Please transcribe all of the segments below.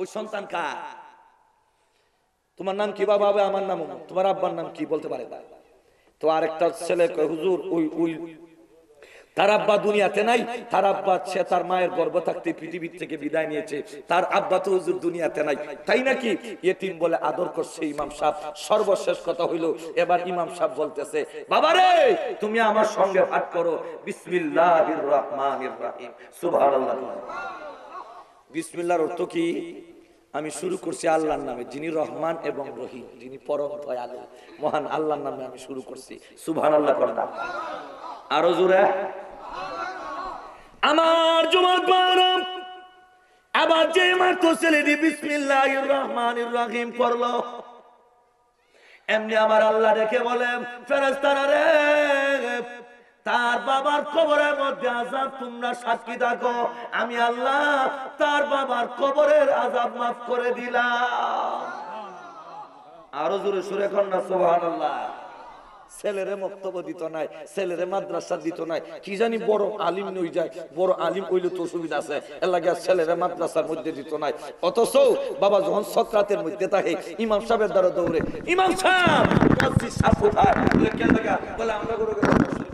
ওই সন্তান কার তোমার নাম কি বাবা আমার নাম তোমার আব্বার নাম কি বলতে পারে তো আরেকটা ছেলে হুজুর ওই ওই তার আব্বা দুনিয়াতে নাই তার আব্বা সে তার মায়ের গর্ব থাকতে পৃথিবীর থেকে বিদায় নিয়েছে তার আব্বা তো হুজুর দুনিয়াতে নাই তাই নাকি এতিম বলে আদর করছে ইমাম সাহেব সর্বশেষ কথা হইল এবার ইমাম সাহেব বলতেছে বাবা রে তুমি আমার সঙ্গে হাট করো বিসমিল্লাহির রহমানির রহিম সুবহানাল্লাহ বিসমিল্লার অর্থ কি আমি শুরু করছি আল্লাহর নামে যিনি রহমান এবং রহিম যিনি পরম দয়ালু মহান আল্লাহর নামে আমি শুরু করছি সুভান আল্লাহ করলাম আরো জোরে আমার জুমার পরম আবার যে মার তো ছেলে দি বিসমিল্লাহির রহমানির রহিম পড়লো এমনি আমার আল্লাহ দেখে বলেন ফেরেশতারা রে তার বাবার কবরের মধ্যে আজাব তোমরা সাক্ষী থাকো আমি আল্লাহ তার বাবার কবরের আজাব মাফ করে দিলাম আরো জোরে সুরে কন্যা সোহান আল্লাহ ছেলেরে মক্তব্য দিত নাই ছেলেরে মাদ্রাসা দিত নাই কি জানি বড় আলিম নই যায় বড় আলিম কইলে তো অসুবিধা আছে এলাকা ছেলেরে মাদ্রাসার মধ্যে দিত নাই অথচ বাবা যখন সত্রাতের মধ্যে থাকে ইমাম সাহেবের দ্বারা দৌড়ে ইমাম সাহেব মসজিদ সাহেব আমরা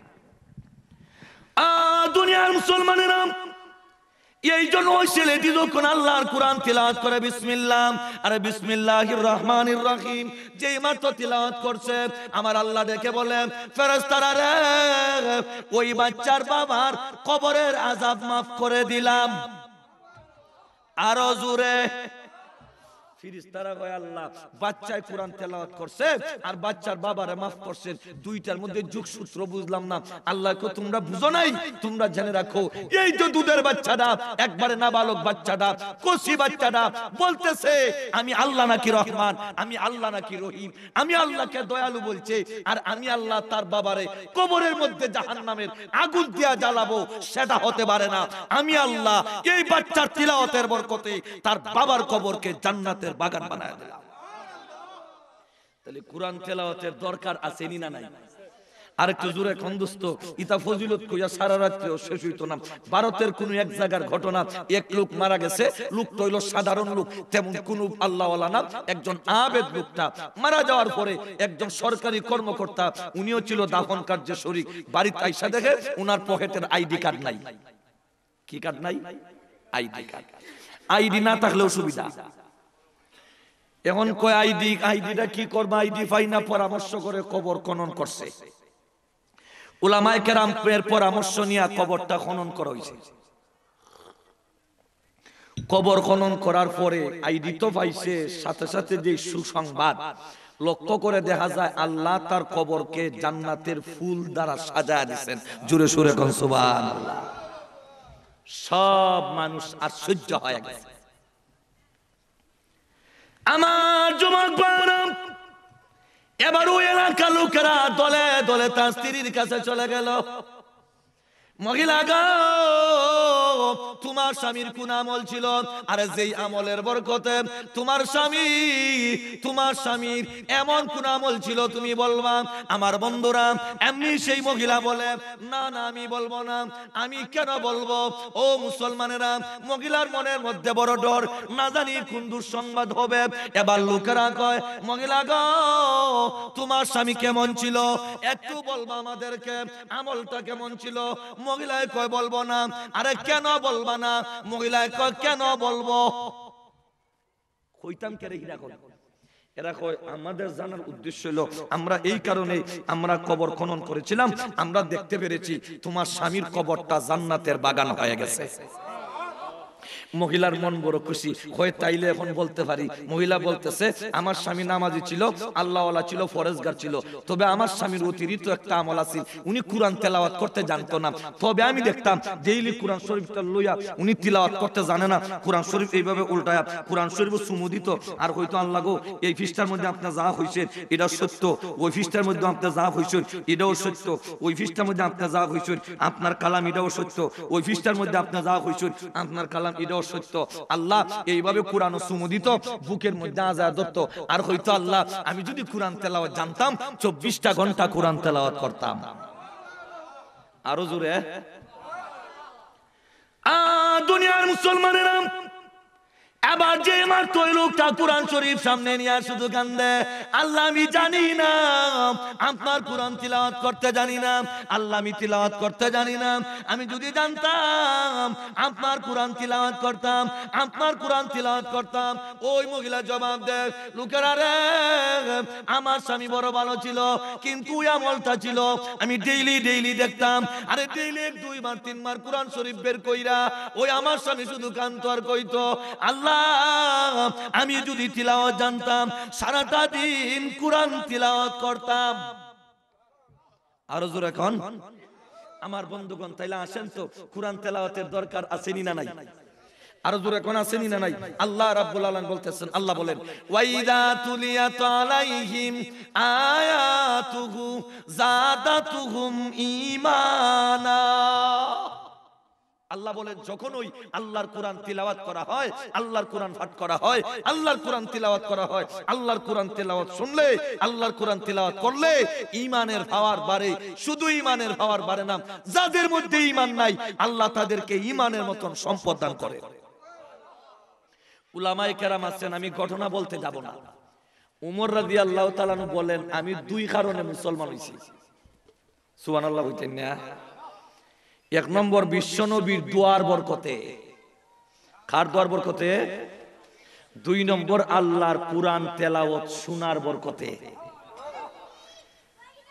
দুনিয়ার মুসলমানেরা এই জন্য ওই ছেলেটি যখন আল্লাহর কোরআন তিলাওয়াত করে বিসমিল্লাহ আরে বিসমিল্লাহির রহমানির রহিম যে মাত্র তিলাওয়াত করছে আমার আল্লাহ দেখে বলে ফেরেশতারা রে ওই বাচ্চার বাবার কবরের আযাব মাফ করে দিলাম আরো জোরে ফিরিস্তারা কয় আল্লাহ বাচ্চায় কোরআন তেলাওয়াত করছে আর বাচ্চার বাবারে মাফ দুইটার মধ্যে যোগসূত্র বুঝলাম না আল্লাহ কো তোমরা বুঝো নাই তোমরা জেনে রাখো এই দুধের বাচ্চাটা একবারে নাবালক বাচ্চাটা কোসি বাচ্চাটা বলতেছে আমি আল্লাহ নাকি রহমান আমি আল্লাহ নাকি রহিম আমি আল্লাহকে দয়ালু বলছে আর আমি আল্লাহ তার বাবারে কবরের মধ্যে জাহান্নামের আগুন দিয়া জ্বালাবো সেটা হতে পারে না আমি আল্লাহ এই বাচ্চার তিলাওয়াতের বরকতে তার বাবার কবরকে জান্নাতের জান্নাতের বাগান বানায় দিলাম তাহলে কোরআন তেলাওয়াতের দরকার আছে নি না নাই আরেকটু জোরে ইতা ফজিলত কইয়া সারা শেষ হইতো না ভারতের কোন এক জায়গার ঘটনা এক লোক মারা গেছে লোক তৈল সাধারণ লোক তেমন কোন আল্লাহওয়ালা না একজন আবেদ লোকটা মারা যাওয়ার পরে একজন সরকারি কর্মকর্তা উনিও ছিল দাফন কার্যে শরিক বাড়িতে আইসা দেখে উনার পকেটের আইডি কার্ড নাই কি কার্ড নাই আইডি কার্ড আইডি না থাকলেও সুবিধা এখন কয় আইডি আইডিটা কি করবো আইডি পাই না পরামর্শ করে কবর খনন করছে পরামর্শ নিয়ে কবরটা খনন করা হয়েছে কবর খনন করার পরে আইডি তো পাইছে সাথে সাথে যে সুসংবাদ লক্ষ্য করে দেখা যায় আল্লাহ তার কবরকে জান্নাতের ফুল দ্বারা সাজায় দিচ্ছেন জুড়ে সুরে কনসুবান সব মানুষ আশ্চর্য হয়ে গেছে আমার যুবক এবার ওই এলাকার লোকেরা দলে দলে তার স্ত্রীর কাছে চলে গেল মহিলা গা তোমার স্বামীর কোন আমল ছিল আর যেই আমলের বরকতে তোমার স্বামী তোমার স্বামীর এমন কোন আমল ছিল তুমি বলবা আমার বন্ধুরা এমনি সেই মহিলা বলে না না আমি বলবো না আমি কেন বলবো ও মুসলমানেরা মহিলার মনের মধ্যে বড় ডর না জানি কোন দুঃসংবাদ হবে এবার লোকেরা কয় মহিলা গো তোমার স্বামী কেমন ছিল একটু বলবা আমাদেরকে আমলটা কেমন ছিল মহিলায় কয় বলবো না আরে কেন বলবা বলবা না মহিলায় কেন বলবো কইতাম কেরে হীরা কর এরা কয় আমাদের জানার উদ্দেশ্য হলো আমরা এই কারণে আমরা কবর খনন করেছিলাম আমরা দেখতে পেরেছি তোমার স্বামীর কবরটা জান্নাতের বাগান হয়ে গেছে মহিলার মন বড় খুশি হয়ে তাইলে এখন বলতে পারি মহিলা বলতেছে আমার স্বামী নামাজি ছিল আল্লাহ ছিল ফরেজগার ছিল তবে আমার স্বামীর অতিরিক্ত একটা আমল আছে উনি কোরআন তেলাওয়াত করতে জানতো না তবে আমি দেখতাম ডেইলি কোরআন শরীফটা লইয়া উনি তিলাওয়াত করতে জানে না কোরআন শরীফ এইভাবে উল্টায়া কোরআন শরীফ সুমোদিত আর হয়তো আল্লাহ গো এই ফিসটার মধ্যে আপনার যা হয়েছে এটা সত্য ওই ফিসটার মধ্যে আপনার যা হয়েছেন এটাও সত্য ওই ফিসটার মধ্যে আপনার যা হয়েছেন আপনার কালাম এটাও সত্য ওই ফিসটার মধ্যে আপনার যা হয়েছেন আপনার কালাম এটাও সত্য আল্লাহ এইভাবে কোরআন সুমোদিত বুকের মধ্যে আজাদ দত্ত আর হয়তো আল্লাহ আমি যদি কোরআন তেলাওয়াত জানতাম চব্বিশটা ঘন্টা কোরআন তেলাওয়াত করতাম আরো জোরে দুনিয়ার মুসলমানেরা আবার যে মাত্র ওই লোকটা কোরআন শরীফ সামনে নিয়ে আর শুধু কান্দে আল্লাহ আমি জানি না আপনার কোরআন তিলাওয়াত করতে জানি না আল্লাহ আমি তিলাওয়াত করতে জানি না আমি যদি জানতাম আপনার কোরআন তিলাওয়াত করতাম আপনার কোরআন তিলাওয়াত করতাম ওই মহিলা জবাব দেয় লোকের আরে আমার স্বামী বড় ভালো ছিল কিন্তু ওই আমলটা ছিল আমি ডেইলি ডেইলি দেখতাম আরে ডেইলি দুইবার তিনবার কোরআন শরীফ বের কইরা ওই আমার স্বামী শুধু কান্ত আর কইতো আল্লাহ আমি যদি তিলাওয়াত জানতাম সারাটা দিন কোরআন তিলাওয়াত করতাম আরো জোর এখন আমার বন্ধুগণ তাইলে আসেন তো কোরআন তেলাওয়াতের দরকার আসেনি না নাই আরো দূরে কোন আসেনি না নাই আল্লাহ রাব্বুল আলামিন বলতেছেন আল্লাহ বলেন ওয়াইদা তুলিয়াত আলাইহিম আয়াতুহু জাদাতুহুম ঈমানা আল্লাহ বলেন ওই আল্লাহর কোরআন তিলাওয়াত করা হয় আল্লাহর কোরআন পাঠ করা হয় আল্লাহর কোরআন তিলাওয়াত করা হয় আল্লাহর কোরআন তিলাওয়াত শুনলে আল্লাহর কোরআন তিলাওয়াত করলে ইমানের হাওয়ার বাড়ে শুধু ইমানের হাওয়ার বাড়ে না যাদের মধ্যে ইমান নাই আল্লাহ তাদেরকে ইমানের মতন সম্পদ দান করে উলামায়ে কেরাম আছেন আমি ঘটনা বলতে যাব না উমর রাদিয়াল্লাহু তাআলা বলেন আমি দুই কারণে মুসলমান হইছি সুবহানাল্লাহ হইতেন না এক নম্বর বিশ্বনবীর দুয়ার বরকতে খার দুয়ার বরকতে দুই নম্বর আল্লাহর কোরআন তেলাওয়াত শোনার বরকতে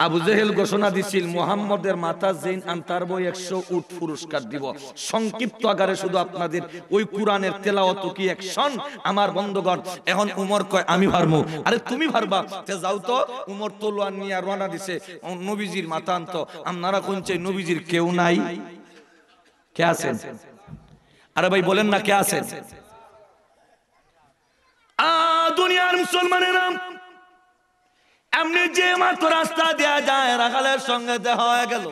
আবু জেহেল ঘোষণা দিছিল মোহাম্মদের মাতা জেন আন তার বই একশো উট পুরস্কার দিব সংক্ষিপ্ত আকারে শুধু আপনাদের ওই কোরআনের তেলাওয়াত কি একশন আমার বন্ধগণ এখন উমর কয় আমি ভারমু আরে তুমি ভারবা তে যাও তো উমর তোলোয়ার নিয়ে রওনা দিছে নবীজির মাতা আনত আপনারা কোন চাই নবীজির কেউ নাই কে আছেন আরে ভাই বলেন না কে আছেন আ দুনিয়ার মুসলমানের নাম এমনি যে মাত্র রাস্তা দেয়া যায় রাখালের সঙ্গে দেওয়া গেল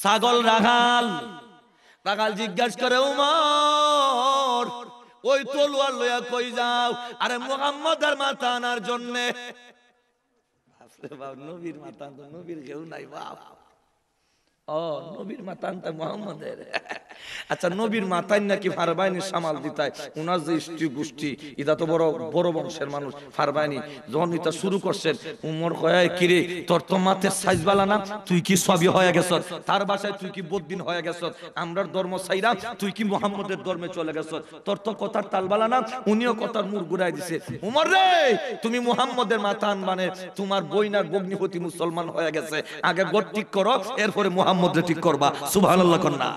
ছাগল রাখাল রাখাল জিজ্ঞাসা করে উমর ওই তলুয়ার লইয়া কই যাও আরে আর মাথা আনার জন্যে নবীর মাথা নবীর কেউ নাই বাবা ও নবীর মাতা মোহাম্মদের আচ্ছা, আচ্ছা নবীর মাতাই নাকি ফারবাইনি সামাল দিতাই উনার যে স্ত্রী গোষ্ঠী তো বড় বড় বংশের মানুষ ফারবাইনি যখন শুরু করছেন উমর কিরে তোর তো সাইজ বালা না তুই কি সবই হয়ে গেছ তার বাসায় তুই কি হয়ে গেছ আমরার ধর্ম সাইরা তুই কি মোহাম্মদের ধর্মে চলে গেছ তোর তো কথার বালা না উনিও কথার মুর ঘুরাই দিছে উমর রে তুমি মোহাম্মদের মাতা আনবানে তোমার বইনার বগ্নিপতি মুসলমান হয়ে গেছে আগে গোট ঠিক করো এরপরে মোহাম্মদ মোহাম্মদরে ঠিক করবা সুবহানাল্লাহ কন্যা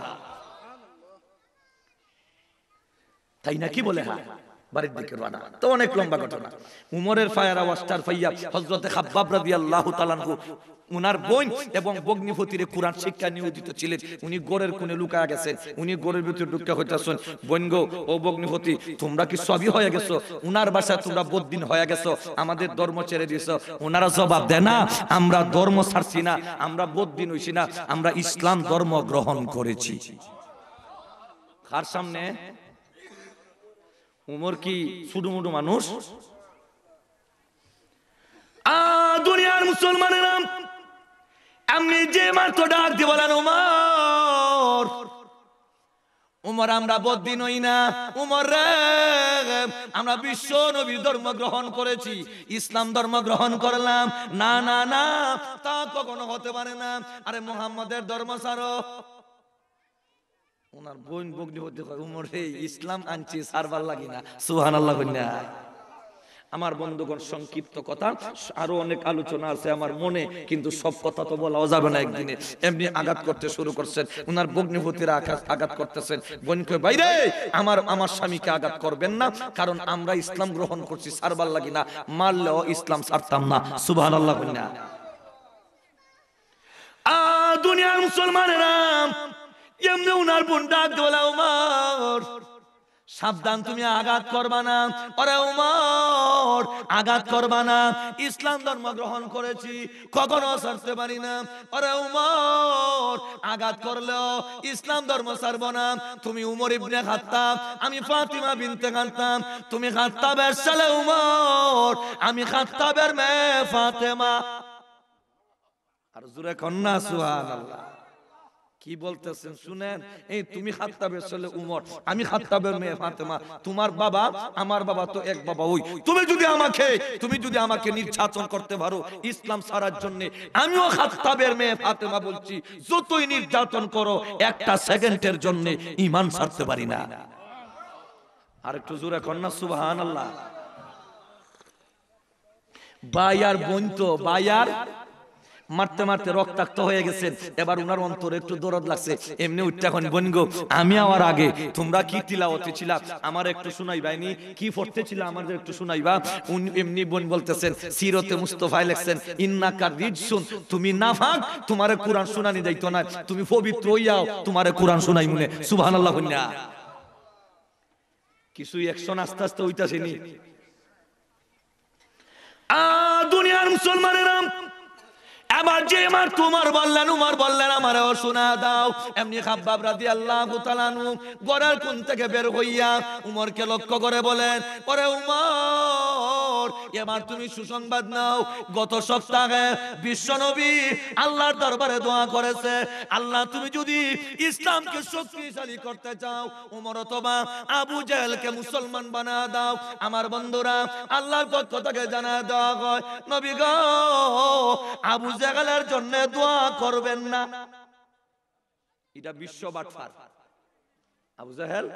তাই নাকি বলে হ্যাঁ বাড়ির দিকে রানা তো অনেক লম্বা ঘটনা উমরের ফায়ার আওয়াজটার ফাইয়া হজরতে খাব্বাব রাজি আল্লাহ তালানহু উনার বোন এবং কোরআন শিক্ষা নিয়োজিত ছিলেন উনি কোণে লুকা উনি ভিতরে হইতেছেন বোন গো ও বগ্নিপতি তোমরা কি সবই হয়ে গেছো উনার বাসায় তোমরা বদিন হয়ে গেছো আমাদের ধর্ম ছেড়ে দিয়েছ ওনারা জবাব দেয় না আমরা ধর্ম ছাড়ছি না আমরা বদিন হইছি না আমরা ইসলাম ধর্ম গ্রহণ করেছি কার সামনে উমর কি মুডু মানুষ দুনিয়ার নাম এমনি যে মাত্র ডাক দিয়ে বলেন উমর উমর আমরা বদ্দি নই না উমর রে আমরা বিশ্ব নবীর ধর্ম গ্রহণ করেছি ইসলাম ধর্ম গ্রহণ করলাম না না না তা কখনো হতে পারে না আরে মোহাম্মদের ধর্ম সারো ওনার বোন বগ্নিপতি হয় উমরে ইসলাম আনছি সারবার লাগি না সুহান আল্লাহ আমার বন্ধুগণ সংক্ষিপ্ত কথা আরো অনেক আলোচনা আছে আমার মনে কিন্তু সব কথা তো বলাও যাবে না একদিনে এমনি আঘাত করতে শুরু করছেন উনার বগ্নিভূতিরা আঘাত করতেছেন বোনকে বাইরে আমার আমার স্বামীকে আঘাত করবেন না কারণ আমরা ইসলাম গ্রহণ করছি সারবার লাগি না মারলেও ইসলাম সারতাম না সুভান আল্লাহ কন্যা দুনিয়ার মুসলমানেরা এমনি উনার বোন ডাক দেওয়ালা উমার সাবধান তুমি আঘাত করবা না ওরে উমার আঘাত করবা না ইসলাম ধর্ম গ্রহণ করেছি কখনো ছাড়তে পারি না ওরে উমার আঘাত করলেও ইসলাম ধর্ম ছাড়ব না তুমি উমর ইবনে খাত্তাব আমি ফাতিমা বিনতে খাত্তাব তুমি খাত্তাবের ছেলে উমার আমি খাত্তাবের মেয়ে ফাতেমা আর জুরে কন্যা সুবহানাল্লাহ কি বলতেছেন শুনেন এই তুমি খাত্তাবের ছেলে উমর আমি খাত্তাবের মেয়ে ফাতেমা তোমার বাবা আমার বাবা তো এক বাবা ওই তুমি যদি আমাকে তুমি যদি আমাকে নির্যাতন করতে পারো ইসলাম সারার জন্য আমিও খাত্তাবের মেয়ে ফাতেমা বলছি যতই নির্যাতন করো একটা সেকেন্ডের জন্য ইমান সারতে পারি না আর একটু জোরে কন্যা সুবহানাল্লাহ বাইয়ার বোন তো বাইয়ার মারতে মারতে রক্তাক্ত হয়ে গেছেন এবার উনার অন্তর একটু দরদ লাগছে এমনি উঠতে এখন বনগো আমি আমার আগে তোমরা কি তিলাওয়াতে ছিলা আমার একটু শুনাইবাইনি কি পড়তে ছিল আমাদের একটু শুনাইবা এমনি বোন বলতেছেন সিরতে মুস্তফায় লেখছেন ইন্না কার শুন তুমি নাফাক তোমারে কোরআন শুনানি দাইতো না তুমি পবিত্র হইয়াও তোমারে কোরআন শুনাই মনে সুবহানাল্লাহ কন্যা কিছু একশন আস্তে আস্তে হইতাছেনি আ দুনিয়ার মুসলমানের নাম আমার যে আমার তোমার বললেন উমার বললেন ও শোনা দাও এমনি খাব্বাব রাদি আল্লাহ তালানু গড়ার কোন থেকে বের হইয়া উমরকে লক্ষ্য করে বলেন পরে উমর তুমি সুসংবাদ নাও গত সপ্তাহে আল্লাহর দরবারে দোয়া করেছে আল্লাহ তুমি যদি ইসলামকে শক্তিশালী করতে চাও উমর অথবা আবু জাহেলকে মুসলমান বানা দাও আমার বন্ধুরা আল্লাহর পক্ষ থেকে জানা দেওয়া হয় নবী গো আবু জেল জাগালার জন্য দোয়া করবেন না এটা বিশ্ব বাটফার আবু জাহেল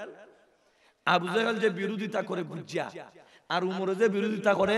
আবু জাহেল যে বিরোধিতা করে বুঝিয়া আর উমরে যে বিরোধিতা করে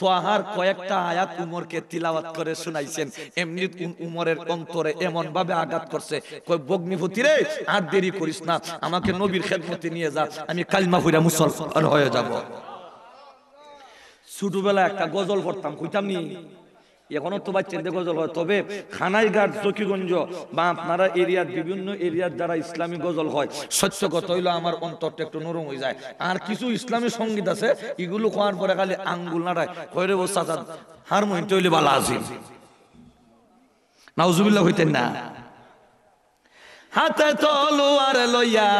তোহার কয়েকটা আয়াত উমরকে তিলাওয়াত করে শুনাইছেন এমনি উমরের অন্তরে এমন ভাবে আঘাত করছে কই বগ্নিভূতি রে আর দেরি করিস না আমাকে নবীর খেদমতে নিয়ে যা আমি কালিমা হইরা মুসলমান হয়ে যাব ছোটবেলা একটা গজল পড়তাম কইতাম নি এখনো তো বাচ্চা দেখো গজল হয় তবে খানাইঘাট চকিগঞ্জ বা আপনারা এরিয়ার বিভিন্ন এরিয়ার যারা ইসলামী গজল হয় সত্য কথা হইলো আমার অন্তরটা একটু নরম হয়ে যায় আর কিছু ইসলামী সঙ্গীত আছে এগুলো খোয়ার পরে খালি আঙ্গুল নাড়ায় হয়ে রে বসা হারমোনিয়ামটা হইলে বালা আছে নাউজুবিল্লাহ হইতেন না হাতে তলোয়ার লইয়া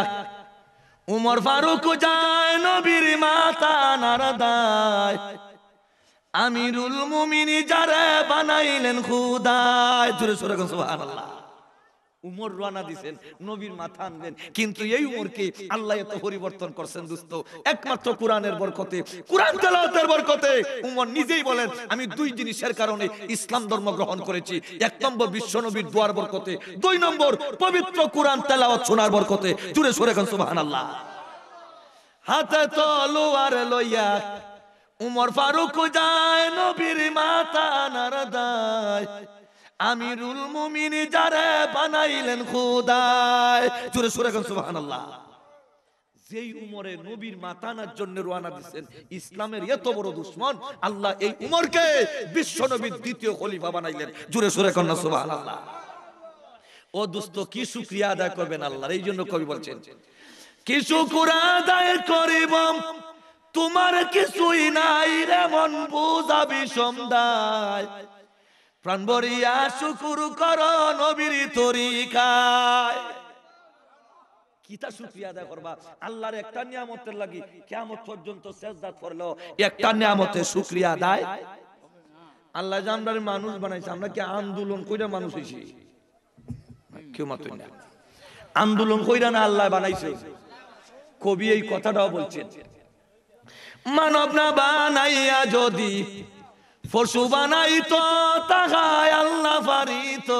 উমর ফারুক যায় নবীর মাতা নারদায় আমিরুল মুমিনি যারা বানাইলেন খুদায় জোরে সোরে সুবহানাল্লাহ উমর রানা দিছেন নবীর মাথা আনবেন কিন্তু এই উমরকে আল্লাহ এত পরিবর্তন করছেন দোস্ত একমাত্র কোরআনের বরকতে কোরআন তেলাওয়াতের বরকতে উমর নিজেই বলেন আমি দুই জিনিসের কারণে ইসলাম ধর্ম গ্রহণ করেছি এক নম্বর বিশ্ব নবীর দুয়ার বরকতে দুই নম্বর পবিত্র কোরআন তেলাওয়াত শোনার বরকতে জুড়ে সরে খান সুবহানাল্লাহ হাতে তলোয়ার লইয়া উমর ফারুক যায় নবীর মাথা নারদায় আমিরুল মুমিন যারে বানাইলেন খোদায় জোরে সুরে গান সুবহানাল্লাহ যেই উমরে নবীর মাতানার জন্য রোয়ানা দিচ্ছেন ইসলামের এত বড় দুশ্মন আল্লাহ এই উমরকে বিশ্ব নবীর দ্বিতীয় খলিফা বানাইলেন জোরে সুরে কন্যা সুবহানাল্লাহ ও দোস্ত কি শুকরিয়া আদায় করবেন আল্লাহর এই জন্য কবি বলছেন কি শুকর আদায় করিবাম তোমার কিছুই নাই মন বুঝাবি সন্ধ্যায় প্রাণ বরিয়া শুকুর কর নবীর তরিকায় কিতা করবা লাগি আল্লাহ মানুষ বানাইছে আন্দোলন কইরা মানুষ কেউ আন্দোলন কইরা না আল্লাহ বানাইছে কবি এই কথাটাও বলছেন মানব না বানাইয়া যদি পশু বানাইতো তাহায় আল্লাহ পারিত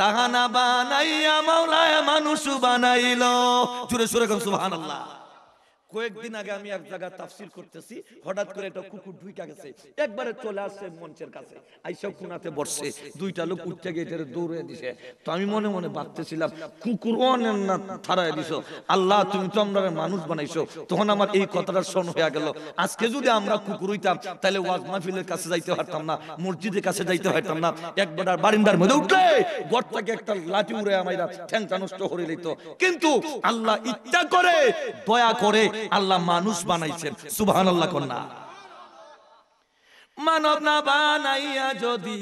তাহা না বানাইয়া মাওলায় মানুষ বানাইল চুরে সুরে সুহান আল্লাহ কয়েকদিন আগে আমি এক জায়গায় তাফসির করতেছি হঠাৎ করে একটা কুকুর ঢুইটা গেছে একবারে চলে আসছে মঞ্চের কাছে আইসা কুনাতে বসছে দুইটা লোক উঠতে গিয়ে এটা দৌড়ে দিছে তো আমি মনে মনে ভাবতেছিলাম কুকুর অনেক না থারায় দিছো আল্লাহ তুমি তো আমরা মানুষ বানাইছো তখন আমার এই কথাটা শোন হয়ে গেল আজকে যদি আমরা কুকুর হইতাম তাহলে ওয়াজ মাহফিলের কাছে যাইতে পারতাম না মসজিদের কাছে যাইতে পারতাম না একবার বারিন্দার মধ্যে উঠলে গড় একটা লাঠি উড়ে আমাইরা ঠ্যাংটা নষ্ট করে লইতো কিন্তু আল্লাহ ইচ্ছা করে দয়া করে আল্লাহ মানুষ বানাইছেন সুবাহান আল্লাহ কন্যা মানব না বানাইয়া যদি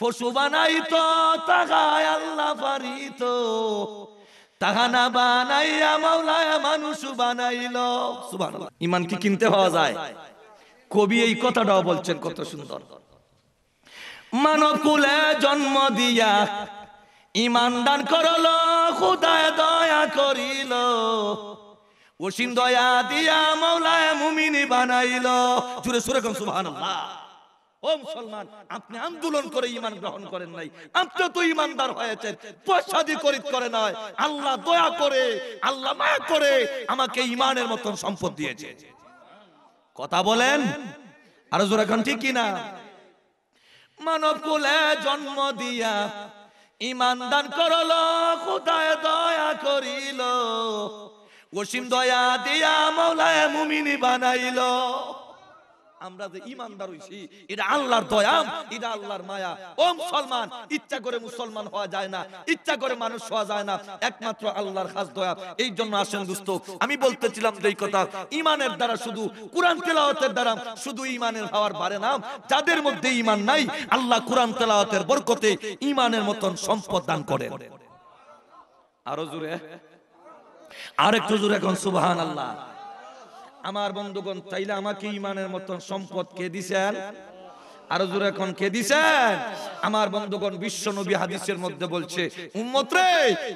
পশু বানাইতো তাহায় আল্লাহ পারিত তাহা না বানাইয়া মাওলায় মানুষ বানাইল ইমান কি কিনতে হওয়া যায় কবি এই কথাটাও বলছেন কত সুন্দর মানব কুলে জন্ম দিয়া ইমান দান করল খুদায় দয়া করিল ওসিন দয়া দিয়া মাওলায় মুমিনি বানাইল জুরে সুরে কম ও মুসলমান আপনি আন্দোলন করে ইমান গ্রহণ করেন নাই আপনি তো ইমানদার হয়েছেন পয়সা দিয়ে খরিদ করে নয় আল্লাহ দয়া করে আল্লাহ মায়া করে আমাকে ইমানের মতন সম্পদ দিয়েছে কথা বলেন আরো জোরে এখন ঠিক কিনা মানব কুলে জন্ম দিয়া ইমান দান করল খুদায় দয়া করিল অসীম দয়া দিয়া মৌলায় মুমিনি বানাইল আমরা যে ইমানদার হইছি এটা আল্লাহর দয়া এটা আল্লাহর মায়া ও মুসলমান ইচ্ছা করে মুসলমান হওয়া যায় না ইচ্ছা করে মানুষ হওয়া যায় না একমাত্র আল্লাহর খাস দয়া এই জন্য আসেন দুস্থ আমি বলতেছিলাম এই কথা ইমানের দ্বারা শুধু কোরআন তেলাওয়াতের দ্বারা শুধু ইমানের হওয়ার বারে নাম যাদের মধ্যে ইমান নাই আল্লাহ কোরআন তেলাওয়াতের বরকতে ইমানের মতন সম্পদ দান করেন আরো জোরে আরেকটু জোরে এখন সুবাহান আল্লাহ আমার বন্ধুগণ তাইলে আমাকে ইমানের মতন সম্পদ কে দিছেন আর জোরে এখন কে দিছেন আমার বন্ধুগণ বিশ্ব নবী হাদিসের মধ্যে বলছে উম্মত রে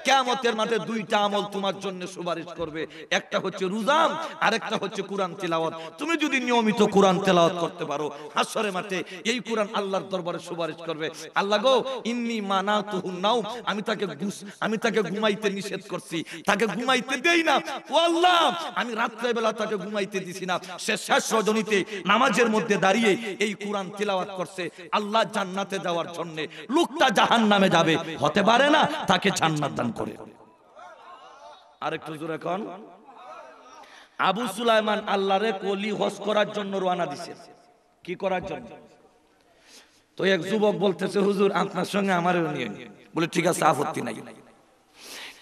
কিয়ামতের মাঠে দুইটা আমল তোমার জন্য সুপারিশ করবে একটা হচ্ছে রুজাম আরেকটা হচ্ছে কুরআন তেলাওয়াত তুমি যদি নিয়মিত কুরআন তেলাওয়াত করতে পারো হাসরের মাঠে এই কুরআন আল্লাহর দরবারে সুপারিশ করবে আল্লাহ গো ইন্নী মানাতুহু নাও আমি তাকে গুস আমি তাকে ঘুমাইতে নিষেধ করছি তাকে ঘুমাইতে দেই না ও আল্লাহ আমি রাত্রে বেলা তাকে ঘুমাইতে দিছি না সে শেষ রজনীতে নামাজের মধ্যে দাঁড়িয়ে এই কুরআন তেলাওয়াত তেলাওয়াত করছে আল্লাহ জান্নাতে যাওয়ার জন্য লোকটা জাহান নামে যাবে হতে পারে না তাকে জান্নাত দান করে আরেকটু জোরে কন আবু সুলাইমান আল্লাহরে কলি হজ করার জন্য রোয়ানা দিছে কি করার জন্য তো এক যুবক বলতেছে হুজুর আপনার সঙ্গে আমার বলে ঠিক আছে আপত্তি নাই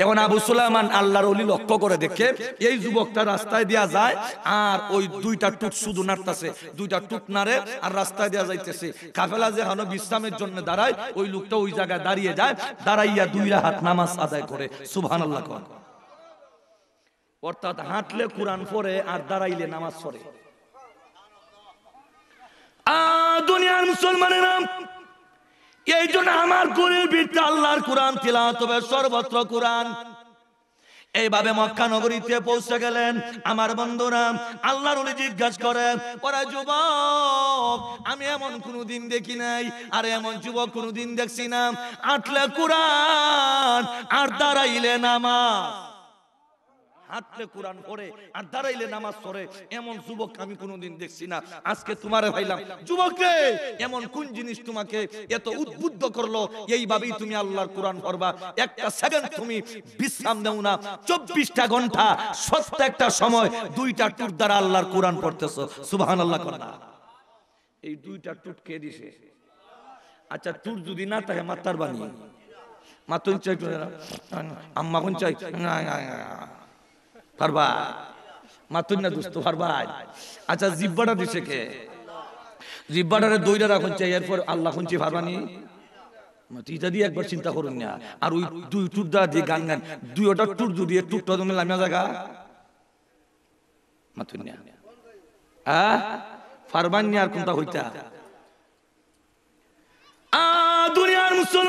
এখন আবু সুলাইমান আল্লাহর অলি লক্ষ্য করে দেখে এই যুবকটা রাস্তায় দেয়া যায় আর ওই দুইটা টুক শুধু নাড়তেছে দুইটা টুক নাড়ে আর রাস্তায় দেয়া যাইতেছে কাফেলা যে হানো বিশ্রামের জন্য দাঁড়ায় ওই লোকটা ওই জায়গায় দাঁড়িয়ে যায় দাঁড়াইয়া দুই হাত নামাজ আদায় করে সুভান আল্লাহ কর অর্থাৎ হাঁটলে কোরআন পরে আর দাঁড়াইলে নামাজ পরে আ দুনিয়ার মুসলমানের নাম এই জন্য আমার কুড়ির আল্লাহর কোরআন তিলা তবে সর্বত্র কোরআন এইভাবে মক্কা নগরীতে পৌঁছে গেলেন আমার বন্ধুরা আল্লাহর উনি জিজ্ঞাসা করেন ওরা যুবক আমি এমন কোনো দিন দেখি নাই আর এমন যুবক কোনো দিন দেখছি না আটলে কোরআন আর দাঁড়াইলে নামাজ হাঁটলে কোরআন পড়ে আর দাঁড়াইলে নামাজ পড়ে এমন যুবক আমি কোনোদিন দেখছি না আজকে তোমারে ভাইলাম যুবকে এমন কোন জিনিস তোমাকে এত উদ্বুদ্ধ করলো এইভাবেই তুমি আল্লাহর কোরআন পড়বা একটা সেকেন্ড তুমি বিশ্রাম দেও না চব্বিশটা ঘন্টা একটা সময় দুইটা টুট দ্বারা আল্লাহর কোরআন পড়তেছ সুবাহান আল্লাহ কন্যা এই দুইটা টুট কে দিছে আচ্ছা টুট যদি না থাকে মাতার বানিয়ে মাতুন চাই আম্মা কোন চাই না পারবা আচ্ছা জিব্বাটা দিছে কে জিব্বাটারে দইটা রাখুন চাই এরপর আল্লাহ খুঁজছি পারবানি ইটা দিয়ে একবার চিন্তা করুন না আর ওই দুই টুর দা দিয়ে গান গান দুই ওটা টুর দিয়ে টুকটা তুমি লামিয়া জায়গা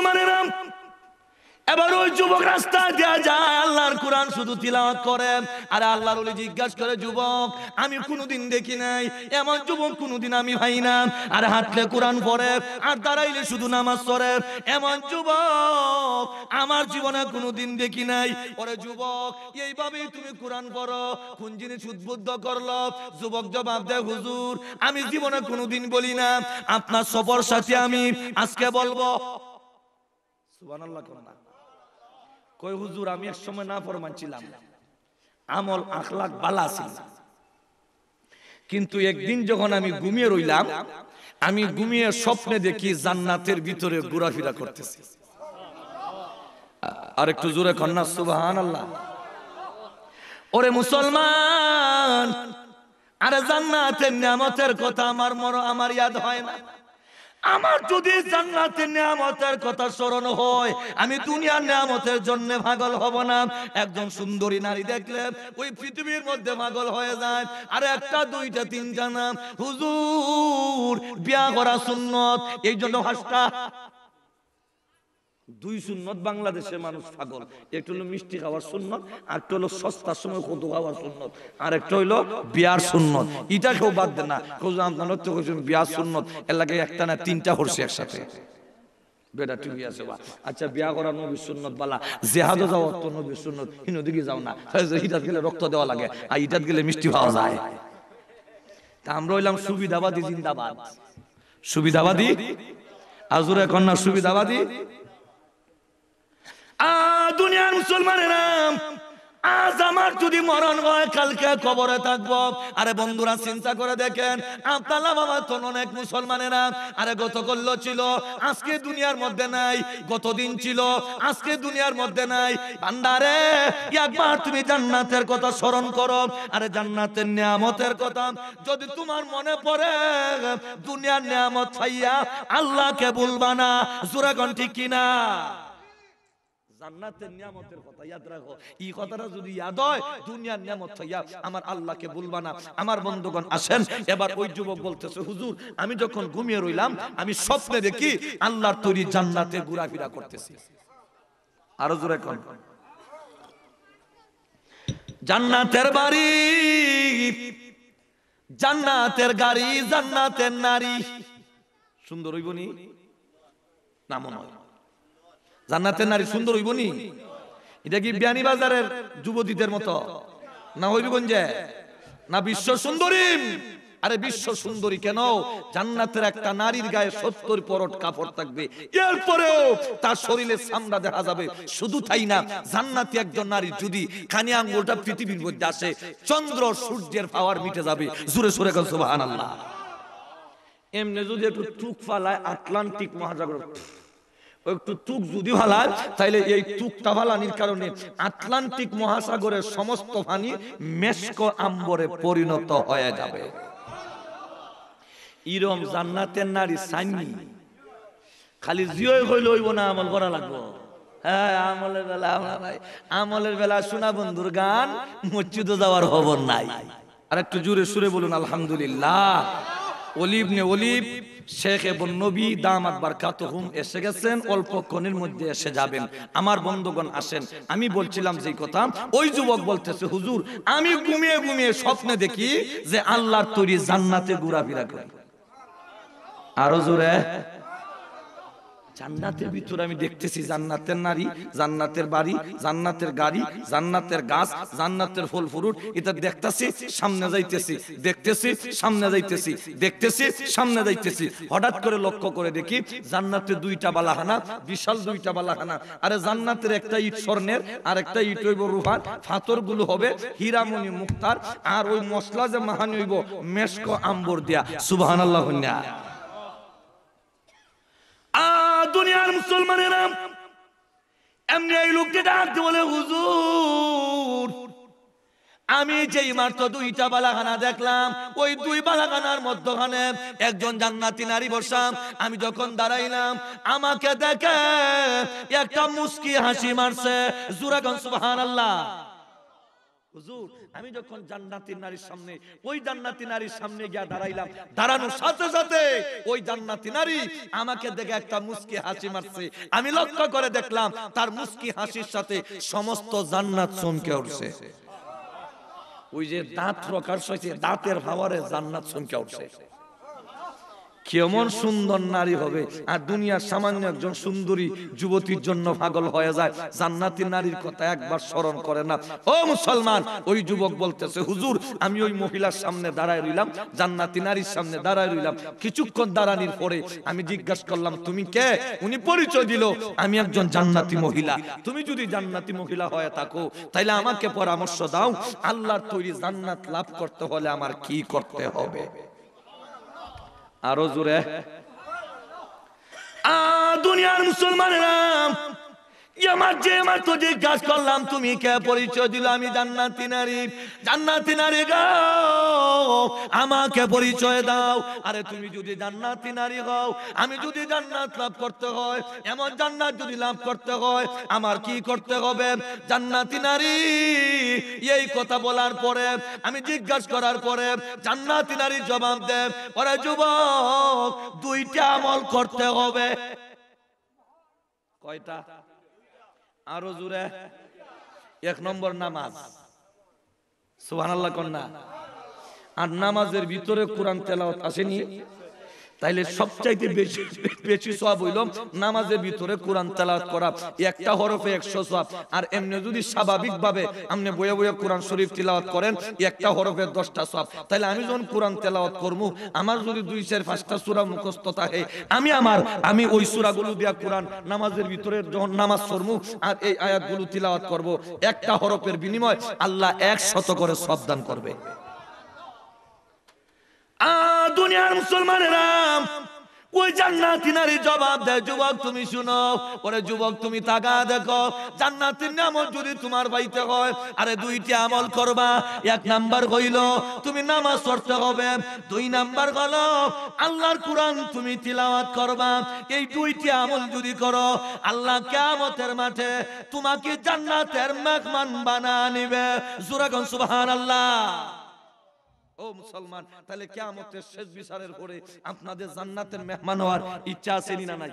মাতুন না এবার ওই যুবক রাস্তা দেয়া যায় আল্লাহর কোরআন শুধু তিলাওয়াত করে আর আল্লাহর ওলি জিজ্ঞাসা করে যুবক আমি কোনোদিন দেখি নাই এমন যুবক কোনোদিন আমি ভাই না আর হাতলে কোরআন পড়ে আর দাঁড়াইলে শুধু নামাজ পড়ে এমন যুবক আমার জীবনে কোনোদিন দেখি নাই ওরে যুবক এইভাবেই তুমি কোরআন পড়ো কোন জিনিস উদ্বুদ্ধ করলো যুবক জবাব দেয় হুজুর আমি জীবনে কোনোদিন বলি না আপনার সফর সাথে আমি আজকে বলবো সুবহানাল্লাহ না কই হুজুর আমি এক সময় না ফরমান ছিলাম আমল আখলাক বালা ছিল কিন্তু একদিন যখন আমি ঘুমিয়ে রইলাম আমি ঘুমিয়ে স্বপ্নে দেখি জান্নাতের ভিতরে ঘোরাফেরা করতেছি আর একটু জোরে কন্যা সুবাহান আল্লাহ ওরে মুসলমান আরে জান্নাতের নিয়ামতের কথা আমার মর আমার ইয়াদ হয় না আমার যদি জান্নাতের নিয়ামতের কথা স্মরণ হয় আমি দুনিয়ার নিয়ামতের জন্য পাগল হব না একজন সুন্দরী নারী দেখলে ওই পৃথিবীর মধ্যে পাগল হয়ে যায় আর একটা দুইটা তিনটা নাম হুজুর বিয়া করা সুন্নত এই জন্য হাসটা দুই সুন্নত বাংলাদেশের মানুষ পাগল একটা হলো মিষ্টি খাওয়ার সুন্নত একটা হলো সস্তার সময় কত খাওয়ার সুন্নত আর একটা হইলো বিয়ার সুন্নত এটা কেউ বাদ দেয় না কোজন আপনার তো কোজন বিয়ার সুন্নত এলাকায় একটা না তিনটা হরছে একসাথে বেটা আছে বা আচ্ছা বিয়া করা নবী সুন্নত বালা নবী সুন্নত দিকে যাও না হিটাত গেলে রক্ত দেওয়া লাগে আর হিটাত গেলে মিষ্টি পাওয়া যায় তা আমরা হইলাম সুবিধাবাদী জিন্দাবাদ সুবিধাবাদী আজুরে কন্যা সুবিধাবাদী আ দুনিয়ার মুসলমানেরা আজ আমার যদি মরণ হয় কালকে কবরে থাকবো আরে বন্ধুরা চিন্তা করে দেখেন আবদাল্লা বাবা তো অনেক মুসলমানেরা আরে গত গতকল্য ছিল আজকে দুনিয়ার মধ্যে নাই গতদিন ছিল আজকে দুনিয়ার মধ্যে নাই বান্দারে একবার তুমি জান্নাতের কথা স্মরণ করো আরে জান্নাতের নিয়ামতের কথা যদি তোমার মনে পড়ে দুনিয়ার নিয়ামত ছাইয়া আল্লাহকে ভুলবা না জোরাগণ ঠিক কিনা জান্নাতের নিয়ামতের কথা ইয়াদ রাখো এই কথাটা যদি ইয়াদ হয় দুনিয়ার নিয়ামত হইয়া আমার আল্লাহকে বলবা না আমার বন্ধুগণ আসেন এবার ওই যুবক বলতেছে হুজুর আমি যখন ঘুমিয়ে রইলাম আমি স্বপ্নে দেখি আল্লাহর তৈরি জান্নাতে ঘোরাফেরা করতেছি আরো জোরে কোন জান্নাতের বাড়ি জান্নাতের গাড়ি জান্নাতের নারী সুন্দর হইবনি না মনে হয় জান্নাতের নারী সুন্দর হইব নি এটা কি বিয়ানি বাজারের যুবতীদের মতো না গঞ্জে না বিশ্ব সুন্দরী আরে বিশ্ব সুন্দরী কেন জান্নাতের একটা নারীর গায়ে সত্তর পরট কাপড় থাকবে এরপরেও তার শরীরে সামনা দেখা যাবে শুধু তাই না জান্নাতি একজন নারী যদি খানি আঙ্গুলটা পৃথিবীর মধ্যে আসে চন্দ্র সূর্যের পাওয়ার মিটে যাবে জুরে সুরে সুবহানাল্লাহ এমনি যদি একটু টুক ফালায় আটলান্টিক মহাসাগর একটু তুক যদি ভালায় তাইলে এই তুকটা ভালানির কারণে আটলান্টিক মহাসাগরের সমস্ত পানি মেস্ক আম্বরে পরিণত হয়ে যাবে ইরম জান্নাতের নারী সাইনি খালি জিওই হইলে হইব না আমল করা লাগবো হ্যাঁ আমলের বেলা আমরা নাই আমলের বেলা শোনা বন্ধুর গান মসজিদে যাওয়ার খবর নাই আর একটু জোরে সুরে বলুন আলহামদুলিল্লাহ অলিভ নে অলিভ শেখ এবং নবী দামাত বারকাত হুম এসে গেছেন অল্প ক্ষণের মধ্যে এসে যাবেন আমার বন্ধুগণ আসেন আমি বলছিলাম যে কথা ওই যুবক বলতেছে হুজুর আমি ঘুমিয়ে ঘুমিয়ে স্বপ্নে দেখি যে আল্লাহর তৈরি জান্নাতে ঘোরাফেরা করি আরো জোরে জান্নাতের ভিতরে আমি দেখতেছি জান্নাতের নারী জান্নাতের বাড়ি জান্নাতের গাড়ি জান্নাতের গাছ জান্নাতের ফল ফুরুট এটা দেখতেছি সামনে যাইতেছি দেখতেছি সামনে যাইতেছি দেখতেছি সামনে যাইতেছি হঠাৎ করে লক্ষ্য করে দেখি জান্নাতে দুইটা বালাহানা বিশাল দুইটা বালাহানা আরে জান্নাতের একটা ইট স্বর্ণের আর একটা ইট হইব রুহার ফাতর গুলো হবে হীরামণি মুক্তার আর ওই মশলা যে মাহানি হইব মেশক আম্বর দিয়া সুবহানাল্লাহ হন্যা দুনিয়ার মুসলমানেরা এমনি এই লোককে ডাকতে বলে হুজুর আমি যেই মাত্র দুইটা বালাখানা দেখলাম ওই দুই বালাখানার মধ্যখানে একজন জান্নাতি নারী বসাম আমি যখন দাঁড়াইলাম আমাকে দেখে একটা মুস্কি হাসি মারছে জুরাগন সুবহানাল্লাহ আল্লাহ হুজুর আমি যখন জান্নাতি নারীর সামনে ওই জান্নাতি নারীর সামনে গিয়া দাঁড়াইলাম দাঁড়ানোর সাথে সাথে ওই জান্নাতি নারী আমাকে দেখে একটা মুস্কি হাসি মারছে আমি লক্ষ্য করে দেখলাম তার মুস্কি হাসির সাথে সমস্ত জান্নাত চমকে উঠছে ওই যে দাঁত রকার হয়েছে দাঁতের ভাবারে জান্নাত চমকে উঠছে কেমন সুন্দর নারী হবে আর দুনিয়ার সামান্য একজন সুন্দরী যুবতীর জন্য পাগল হয়ে যায় জান্নাতি নারীর কথা একবার স্মরণ করে না ও মুসলমান ওই যুবক বলতেছে হুজুর আমি ওই মহিলার সামনে দাঁড়ায় রইলাম জান্নাতি নারীর সামনে দাঁড়ায় রইলাম কিছুক্ষণ দাঁড়ানির পরে আমি জিজ্ঞাসা করলাম তুমি কে উনি পরিচয় দিল আমি একজন জান্নাতি মহিলা তুমি যদি জান্নাতি মহিলা হয়ে থাকো তাইলে আমাকে পরামর্শ দাও আল্লাহর তৈরি জান্নাত লাভ করতে হলে আমার কি করতে হবে আরো জোরে আ দুনিয়ার মুসলমানেরা আমার আমাকে পরিচয় দাও আরে তুমি যদি জান্নাতি নারী হও আমি যদি জান্নাত লাভ করতে হয় এমন জান্নাত যদি লাভ করতে হয় আমার কি করতে হবে জান্নাতি নারী এই কথা বলার পরে আমি জিজ্ঞাসা করার পরে জান্নাতি নারী জবাব দেব ওরে যুবক দুইটা আমল করতে হবে কয়টা আরো জুড়ে এক নম্বর নামাজ সোহান আল্লাহ কন্যা আর নামাজের ভিতরে কোরআন তেলাওত আসেনি তাইলে সবচাইতে বেশি বেশি সব হইল নামাজের ভিতরে কোরআন তালাত করা একটা হরফে একশো সব আর এমনি যদি স্বাভাবিক ভাবে আপনি বয়ে বয়ে কোরআন শরীফ তিলাওয়াত করেন একটা হরফে দশটা সব তাহলে আমি যখন কোরআন তেলাওয়াত করব আমার যদি দুই চার পাঁচটা সুরা মুখস্থ থাকে আমি আমার আমি ওই সুরাগুলো দিয়া কোরআন নামাজের ভিতরে যখন নামাজ করবো আর এই আয়াতগুলো তিলাওয়াত করব একটা হরফের বিনিময় আল্লাহ এক শত করে সব দান করবে আ দুনিয়ার মুসলমানেরা ওই জান্নাতি নারী জবাব দেয় যুবক তুমি শুনো ওরে যুবক তুমি তাকা দেখো জান্নাতির নামত যদি তোমার বাইতে হয় আরে দুইটি আমল করবা এক নাম্বার হইল তুমি নামাজ পড়তে হবে দুই নাম্বার হল আল্লাহর কোরআন তুমি তিলাওয়াত করবা এই দুইটি আমল যদি করো আল্লাহ কিয়ামতের মাঠে তোমাকে জান্নাতের মেহমান বানা নিবে সুরাগন সুবাহ আল্লাহ ও মুসলমান তাহলে কেয়ামতের শেষ বিচারের পরে আপনাদের জান্নাতের মেহমান হওয়ার ইচ্ছা আছে না নাই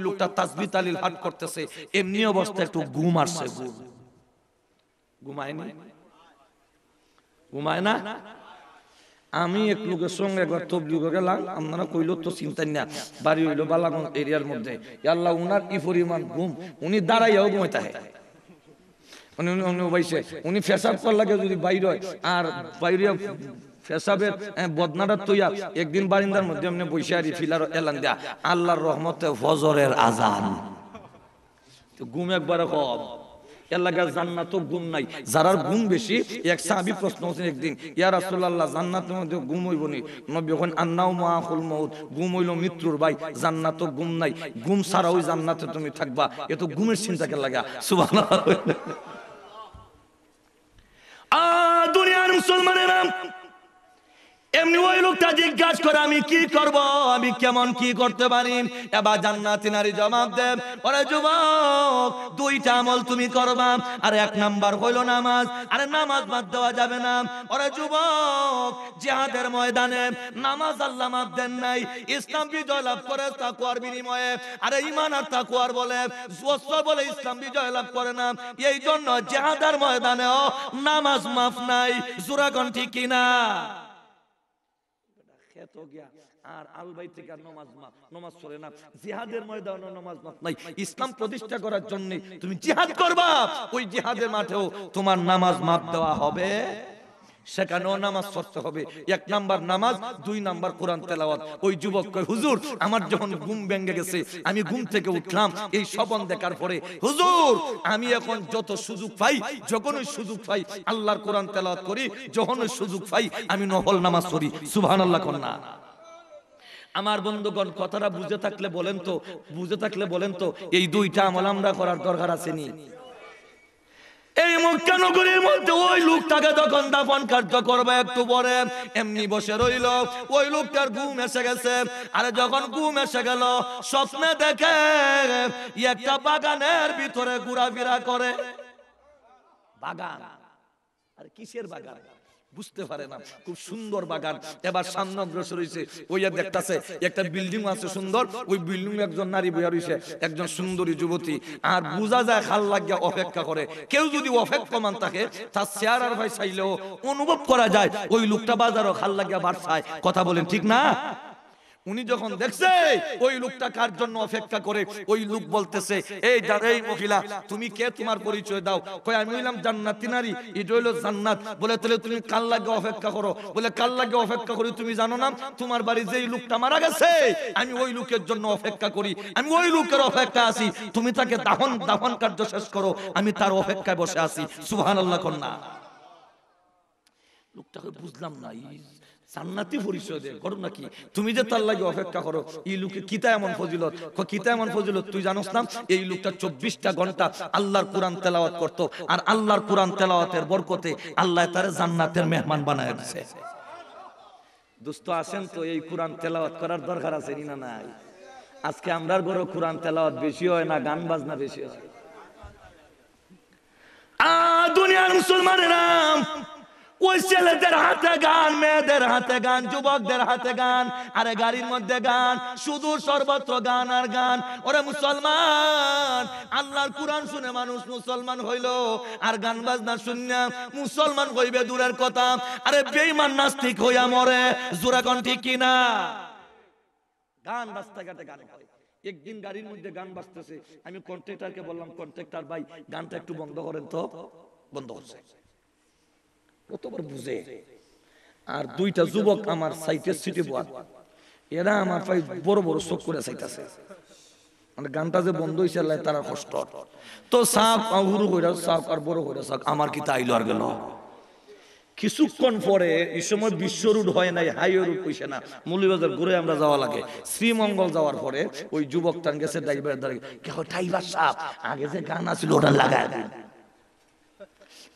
ওই লোকটা তাজবি তালিল হাট করতেছে এমনি অবস্থা একটু ঘুম আসছে ঘুম ঘুমায়নি ঘুমায় না আমি এক লোকের সঙ্গে একবার তবলি গেলাম আপনারা কইল তো চিন্তা না বাড়ি হইলো বালাগঞ্জ এরিয়ার মধ্যে আল্লাহ উনার কি পরিমাণ ঘুম উনি দাঁড়াইয়াও ঘুমাই হয় উনি উনি বাইছে উনি ফেসাব করার লাগে যদি বাইর হয় আর বাইরে ফেসাবের বদনাটা তুইয়া একদিন বারিন্দার মধ্যে এমনি ফিলার এলান দেয়া আল্লাহর রহমতে ফজরের আজান গুম একবারে এলাকার গুম নাই যারার গুম বেশি এক প্রশ্ন একদিন মধ্যে গুম হইব নি নবী আন্নাও গুম হইল মৃত্যুর ভাই জান্নাতও গুম নাই গুম ছাড়া ওই জান্নাতে তুমি থাকবা এ তো গুমের চিন্তাকে লাগা সুবহানাল্লাহ আ দুনিয়ার নাম এমনি ওই লোকটা জিজ্ঞাসা করে আমি কি করব আমি কেমন কি করতে পারি এবার জান্নাতি নারী জবাব দেব ওরে যুবক দুইটা আমল তুমি করবা আর এক নাম্বার হইল নামাজ আরে নামাজ বাদ দেওয়া যাবে না ওরে যুবক জিহাদের ময়দানে নামাজ আল্লাহ মাফ দেন নাই ইসলাম বিজয় লাভ করে তাকুয়ার বিনিময়ে আরে ইমান আর তাকুয়ার বলে জোস্ব বলে ইসলাম বিজয় লাভ করে না এই জন্য জিহাদের ময়দানেও নামাজ মাফ নাই জোরাগণ ঠিক কিনা খেত গিয়া আর আলবাই থেকে নমাজ মাপ নমাজ চলে না জিহাদের ময়দানে নমাজ মাফ নাই ইসলাম প্রতিষ্ঠা করার জন্য তুমি জিহাদ করবা ওই জিহাদের মাঠেও তোমার নামাজ মাফ দেওয়া হবে সেখানেও নামাজ পড়তে হবে এক নাম্বার নামাজ দুই নাম্বার কোরআন তেলাওয়াত ওই যুবক কয় হুজুর আমার যখন ঘুম ভেঙে গেছে আমি ঘুম থেকে উঠলাম এই স্বপন দেখার পরে হুজুর আমি এখন যত সুযোগ পাই যখন ওই সুযোগ পাই আল্লাহর কোরআন তেলাওয়াত করি যখন ওই সুযোগ পাই আমি নফল নামাজ পড়ি সুবহানাল্লাহ কন্যা আমার বন্ধুগণ কথাটা বুঝে থাকলে বলেন তো বুঝে থাকলে বলেন তো এই দুইটা আমল আমরা করার দরকার আছে নি এই মক্কা নগরীর মধ্যে ওই লোকটাকে যখন দাফন কার্য করবে একটু পরে এমনি বসে রইল ওই লোকটার ঘুম এসে গেছে আরে যখন ঘুম এসে গেল স্বপ্নে দেখে একটা বাগানের ভিতরে ঘোরাফেরা করে বাগান আর কিসের বাগান বুঝতে পারে না খুব সুন্দর বাগান এবার সামনে অগ্রসর হয়েছে ওই দেখতেছে একটা বিল্ডিং আছে সুন্দর ওই বিল্ডিং একজন নারী বইয়া রয়েছে একজন সুন্দরী যুবতী আর বোঝা যায় খাল লাগে অপেক্ষা করে কেউ যদি অপেক্ষা মান থাকে তার আর ভাই চাইলেও অনুভব করা যায় ওই লোকটা বাজারও খাল লাগে বাড়ছায় কথা বলেন ঠিক না উনি যখন দেখছে ওই লোকটা কার জন্য অপেক্ষা করে ওই লোক বলতেছে এই এই মহিলা তুমি কে তোমার পরিচয় দাও কয় আমি হইলাম জান্নাতি নারী এটা হইল জান্নাত বলে তাহলে তুমি কাল লাগে অপেক্ষা করো বলে কাল লাগে অপেক্ষা করি তুমি জানো না তোমার বাড়ি যেই লোকটা মারা গেছে আমি ওই লোকের জন্য অপেক্ষা করি আমি ওই লোকের অপেক্ষা আছি তুমি তাকে দাহন দাহন কার্য শেষ করো আমি তার অপেক্ষায় বসে আছি সুবহানাল্লাহ কন্যা লোকটাকে বুঝলাম না সান্নাতি পরিচয় দেয় ঘটনা কি তুমি যে তার লাগে অপেক্ষা করো এই লোকে কিতা এমন ফজিলত কিতা এমন ফজিলত তুই জানোস না এই লোকটা চব্বিশটা ঘন্টা আল্লাহর কোরআন তেলাওয়াত করত আর আল্লাহর কোরআন তেলাওয়াতের বরকতে আল্লাহ তার জান্নাতের মেহমান বানায় দিছে দোস্ত আসেন তো এই কোরআন তেলাওয়াত করার দরকার আছে না নাই আজকে আমরা ঘরে কোরআন তেলাওয়াত বেশি হয় না গান বাজনা বেশি হয় আ দুনিয়ার মুসলমানেরা ওই ছেলেদের হাতে গান মেয়েদের হাতে গান যুবকদের হাতে গান আরে গাড়ির মধ্যে গান সুদূর সর্বত্র গান আর গান ওরে মুসলমান আল্লাহর কোরআন শুনে মানুষ মুসলমান হইল আর গান বাজনা শূন্য মুসলমান হইবে দূরের কথা আরে বেঈমান নাস্তিক হইয়া মরে জোরাগন ঠিক কিনা গান রাস্তাঘাটে গান একদিন গাড়ির মধ্যে গান বাজতেছে আমি কন্ট্রাক্টরকে বললাম কন্ট্রাক্টর ভাই গানটা একটু বন্ধ করেন তো বন্ধ করছে কতবার বুঝে আর দুইটা যুবক আমার সাইটে সিটি বোয়া এরা আমার পাই বড় বড় চোখ করে সাইতাছে মানে গানটা যে বন্ধ হয়েছে আল্লাহ তারা কষ্ট তো সাপ হুরু হইরা সাপ আর বড় হইরা সাপ আমার কি তাইলো আর গেল কিছুক্ষণ পরে এই সময় বিশ্ব রুট হয় নাই হাইওয়ে রুট কইছে না মুলিবাজার ঘুরে আমরা যাওয়া লাগে শ্রীমঙ্গল যাওয়ার পরে ওই যুবক টান গেছে ড্রাইভারের দ্বারা টাইবার সাপ আগে যে গান আছিল ওটা লাগায় দিন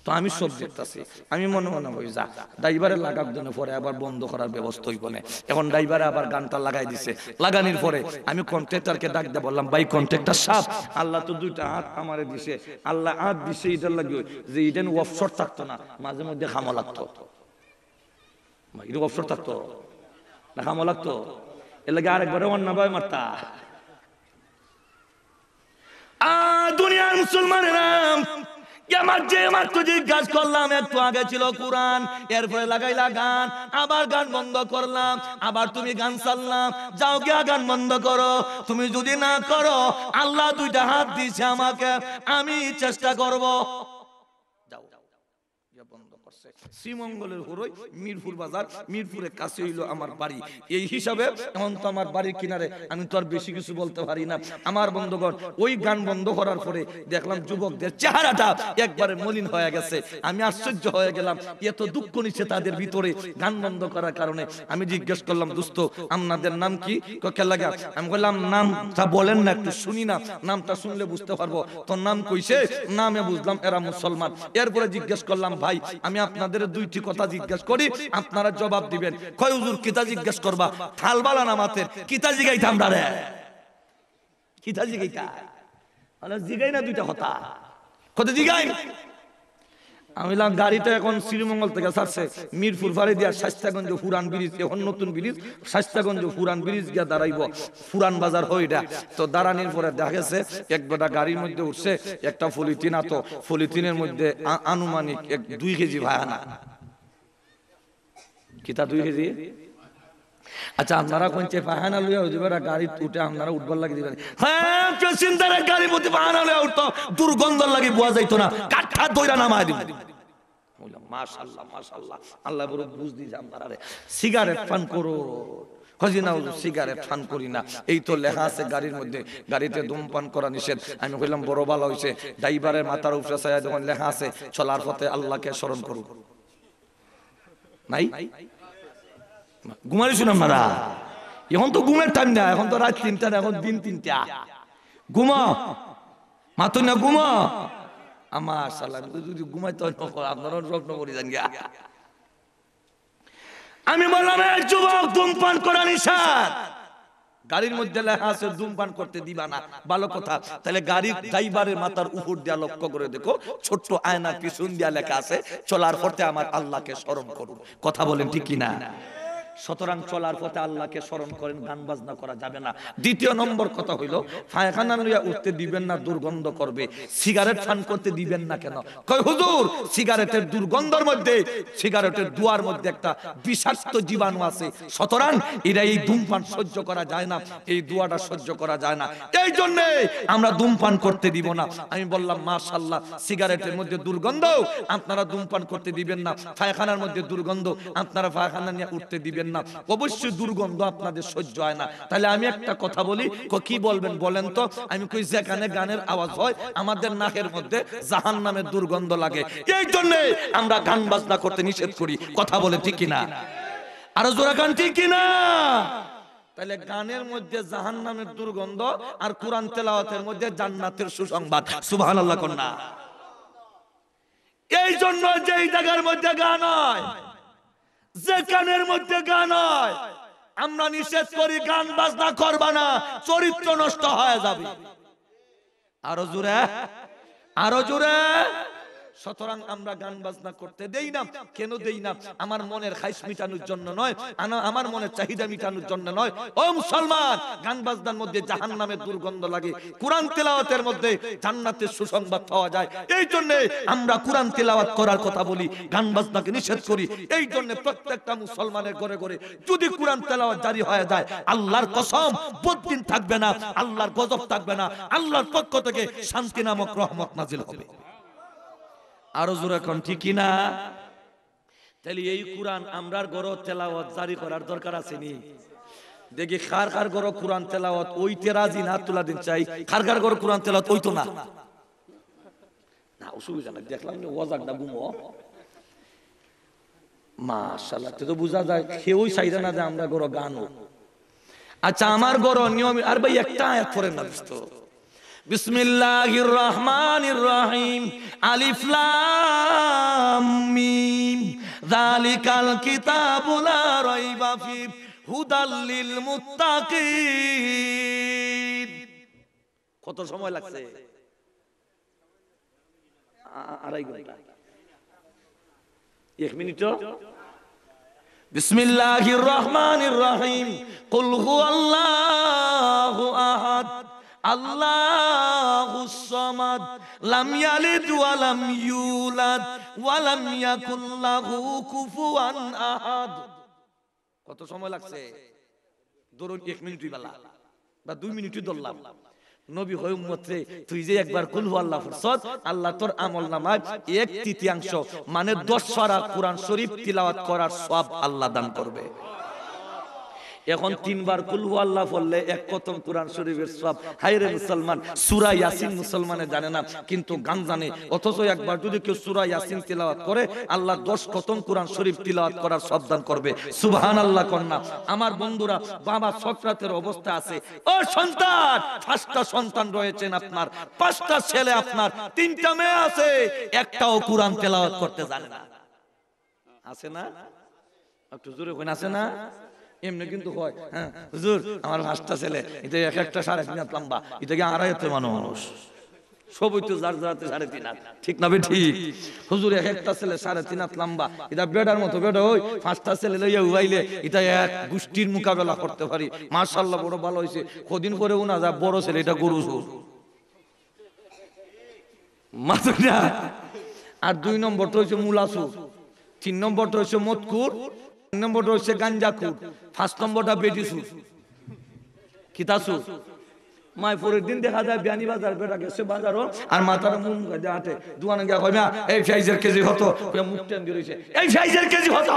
তো আমি সব আছি আমি মনে মনে হই যা ড্রাইভারে লাগাক দিনে পরে আবার বন্ধ করার ব্যবস্থা হইব না এখন ড্রাইভারে আবার গানটা লাগাই দিছে লাগানির পরে আমি কন্ট্রাক্টরকে ডাক দিয়ে বললাম ভাই কন্ট্রাক্টর সাহেব আল্লাহ তো দুইটা হাত আমারে দিছে আল্লাহ হাত দিছে এটার লাগিও যে এটা অবসর থাকতো না মাঝে মধ্যে খামো লাগতো এটা অবসর থাকতো না খামো লাগতো এর লাগে আরেকবারে অন্য ভাই মারতা আ দুনিয়ার মুসলমানেরা ছিল কোরআন এরপরে লাগাইলা গান আবার গান বন্ধ করলাম আবার তুমি গান গান বন্ধ করো তুমি যদি না করো আল্লাহ দুইটা হাত দিয়েছে আমাকে আমি চেষ্টা করব। শ্রীমঙ্গলের মিরপুর বাজার কাছে হইল আমার বাড়ি এই হিসাবে এখন তো আমার বাড়ির কিনারে আমি তো আর বেশি কিছু বলতে পারি না আমার ওই গান বন্ধ করার পরে দেখলাম যুবকদের চেহারাটা একবারে মলিন হয়ে গেছে আমি আশ্চর্য হয়ে গেলাম এত দুঃখ নিচ্ছে তাদের ভিতরে গান বন্ধ করার কারণে আমি জিজ্ঞেস করলাম দুস্থ আপনাদের নাম কি ককে আমি বললাম নামটা বলেন না একটু শুনি না নামটা শুনলে বুঝতে পারবো তোর নাম কইছে নামে বুঝলাম এরা মুসলমান এরপরে জিজ্ঞেস করলাম ভাই আমি আপনাদের দুইটি কথা জিজ্ঞাসা করি আপনারা জবাব দিবেন কয় হুজুর কিতা জিজ্ঞেস করবা না মাথের কিতা জিগাই আমরা রে কিতা জিগাইতা মানে জিগাই না দুইটা কথা কথা জিগাই আমি বললাম গাড়িটা এখন শ্রীমঙ্গল থেকে ছাড়ছে মিরপুর ফাড়ি দিয়া স্বাস্থ্যগঞ্জ ফুরান ব্রিজ এখন নতুন ব্রিজ স্বাস্থ্যগঞ্জ ফুরান ব্রিজ গিয়া দাঁড়াইব ফুরান বাজার হইটা তো দাঁড়ানির পরে দেখা গেছে এক বেটা গাড়ির মধ্যে উঠছে একটা ফলিথিন আতো ফলিথিনের মধ্যে আনুমানিক এক দুই কেজি ভায়ানা কিতা দুই কেজি আচ্ছা আপনারা কোনছে পাহানা লইয়া উঠবেরা গাড়ি তুটে আপনারা উঠবার লাগি দিবেন হ্যাঁ কে গাড়ি প্রতি পাহানা লইয়া উঠতো দুর্গন্ধ লাগি বোয়া যাইতো না কাঠা দইরা নামায় দিব আল্লাহ বড় বুঝ দিছে আপনারা সিগারেট পান করো সিগারেট পান করি না এই তো লেখা আছে গাড়ির মধ্যে গাড়িতে ধূমপান করা নিষেধ আমি কইলাম বড় ভালো হয়েছে ড্রাইভারের মাথার উপরে ছায়া যখন লেখা আছে চলার পথে আল্লাহকে স্মরণ করুক নাই ঘুমাইছো না আপনারা এখন তো ঘুমের টাইম না এখন তো রাত তিনটা না এখন দিন তিনটা ঘুম মাতো না ঘুম আমার সালাম যদি ঘুমাই তো আপনার যত্ন করি যান গিয়া আমি বললাম যুবক ধূমপান করা নিষাদ গাড়ির মধ্যে লেখা আছে ধূমপান করতে দিবা না ভালো কথা তাহলে গাড়ির ড্রাইভারের মাথার উপর দিয়া লক্ষ্য করে দেখো ছোট্ট আয়না পিছন দিয়া লেখা আছে চলার পথে আমার আল্লাহকে স্মরণ করুন কথা বলেন ঠিক কিনা সুতরাং চলার পথে আল্লাহকে স্মরণ করেন গান বাজনা করা যাবে না দ্বিতীয় নম্বর কথা হইল ফায়খানা লইয়া উঠতে দিবেন না দুর্গন্ধ করবে সিগারেট ফান করতে দিবেন না কেন কই হুজুর সিগারেটের দুর্গন্ধর মধ্যে সিগারেটের দুয়ার মধ্যে একটা বিষাক্ত জীবাণু আছে সুতরাং এরা এই ধূমপান সহ্য করা যায় না এই দুয়াটা সহ্য করা যায় না এই জন্য আমরা ধূমপান করতে দিব না আমি বললাম মাশাআল্লাহ সিগারেটের মধ্যে দুর্গন্ধ আপনারা ধূমপান করতে দিবেন না ফায়খানার মধ্যে দুর্গন্ধ আপনারা ফায়খানা নিয়ে উঠতে দিবেন দিবেন না অবশ্যই দুর্গন্ধ আপনাদের সহ্য হয় না তাহলে আমি একটা কথা বলি কি বলবেন বলেন তো আমি কই যেখানে গানের আওয়াজ হয় আমাদের নাকের মধ্যে জাহান নামের দুর্গন্ধ লাগে এই জন্যে আমরা গান বাজনা করতে নিষেধ করি কথা বলে ঠিক কিনা আরো জোড়া গান ঠিক কিনা তাহলে গানের মধ্যে জাহান নামের দুর্গন্ধ আর কোরআন তেলাওয়াতের মধ্যে জান্নাতের সুসংবাদ সুবহানাল্লাহ আল্লাহ কন্যা এই জন্য যেই জায়গার মধ্যে গান হয় যে গানের মধ্যে গান হয় আমরা নিষেধ করি গান বাজনা করবা না চরিত্র নষ্ট হয়ে যাবে আরো জোরে আরো জুড়ে সতরাং আমরা গান বাজনা করতে দেই না কেন দেই না আমার মনের খাইস মিটানোর জন্য নয় আমার মনের চাহিদা মিটানোর জন্য নয় ও মুসলমান গান বাজনার মধ্যে জাহান নামের দুর্গন্ধ লাগে কোরআন তেলাওয়াতের মধ্যে জান্নাতের সুসংবাদ পাওয়া যায় এই জন্য আমরা কোরআন তেলাওয়াত করার কথা বলি গান বাজনাকে নিষেধ করি এই জন্য প্রত্যেকটা মুসলমানের ঘরে ঘরে যদি কোরআন তেলাওয়াত জারি হয়ে যায় আল্লাহর কসম বদিন থাকবে না আল্লাহর গজব থাকবে না আল্লাহর পক্ষ থেকে শান্তি নামক রহমত নাজিল হবে আরো জোরে এখন ঠিক কিনা তাহলে এই কোরআন আমরার গড় তেলাওয়াত জারি করার দরকার আছে নি দেখি খার খার গড় কোরআন তেলাওয়াত ওইতে রাজি না তুলা দিন চাই খার খার গড় কোরআন তেলাওয়াত ওইতো না না অসুবিধা নাই দেখলাম যে ওয়াজাক না গুমো মাশাআল্লাহ তো বুঝা যায় কেউই চাইরা না যে আমরা গড় গানো আচ্ছা আমার গড় নিয়ম আর ভাই একটা আয়াত পড়েন না বুঝতো বিসমিল্লাহির রহমানির রহিম আলিফ লাম মিম যালিকাল কিতাবু লা রাইবা হুদাল লিল মুত্তাকিন কত সময় লাগছে আড়াই ঘন্টা এক মিনিট বিসমিল্লাহির রহমানির রহিম কুল হু আহাদ আল্লাহুসমাদ লাম ইয়ালিদ ওয়া লাম ইউলাদ ওয়া লাম লাহু কুফুয়ান আহাদ কত সময় লাগছে দরুন 1 মিনিট বেলা বা 2 মিনিটই দরলাম নবী হয়ে উম্মতে তুই যে একবার কুল হু আল্লাহ ফুরসত আল্লাহ তোর আমল নামাজ এক তৃতীয়াংশ মানে 10 সারা কোরআন শরীফ তিলাওয়াত করার সব আল্লাহ দান করবে এখন তিনবার কুলহু আল্লাহ বললে এক কথম কোরআন শরীফের সব হাইরে মুসলমান সুরা ইয়াসিন মুসলমানে জানে না কিন্তু গান জানে অথচ একবার যদি কেউ সুরা ইয়াসিন তিলাওয়াত করে আল্লাহ দশ কথম কোরআন শরীফ তিলাওয়াত করার সাবধান করবে সুবহান আল্লাহ কন্যা আমার বন্ধুরা বাবা সক্রাতের অবস্থা আছে ও সন্তান পাঁচটা সন্তান রয়েছেন আপনার পাঁচটা ছেলে আপনার তিনটা মেয়ে আছে একটাও কোরআন তেলাওয়াত করতে জানে না আছে না একটু জোরে কোন আছে না এমনি কিন্তু হয় হ্যাঁ।, হ্যাঁ হুজুর আমার পাঁচটা ছেলে এটা এক একটা সাড়ে তিন হাত লম্বা এটাকে আড়াই হাতে মানুষ সবই তো যার যারাতে সাড়ে তিন হাত ঠিক না ঠিক হুজুর এক একটা ছেলে সাড়ে তিন হাত লম্বা এটা বেডার মতো বেড় ওই পাঁচটা ছেলে লইয়া উবাইলে এটা এক গোষ্ঠীর মোকাবেলা করতে পারি মার্শাল্লাহ বড় ভালো হয়েছে কদিন করে উনা যা বড় ছেলে এটা গরু সুর মাথুরা আর দুই নম্বরটা হচ্ছে মুলাসুর তিন নম্বরটা হচ্ছে মতকুর নম্বর রয়েছে গাঞ্জাখুর পাঁচ নম্বরটা বেটিসুর কিতাসুর মায় পরের দিন দেখা যায় বিয়ানি বাজার বেটা গেছে বাজারও আর মাথার মুখ গাজে আটে দোকানে গিয়া কয় এই সাইজের কেজি হতো মুখ টেন দিয়েছে এই সাইজের কেজি হতো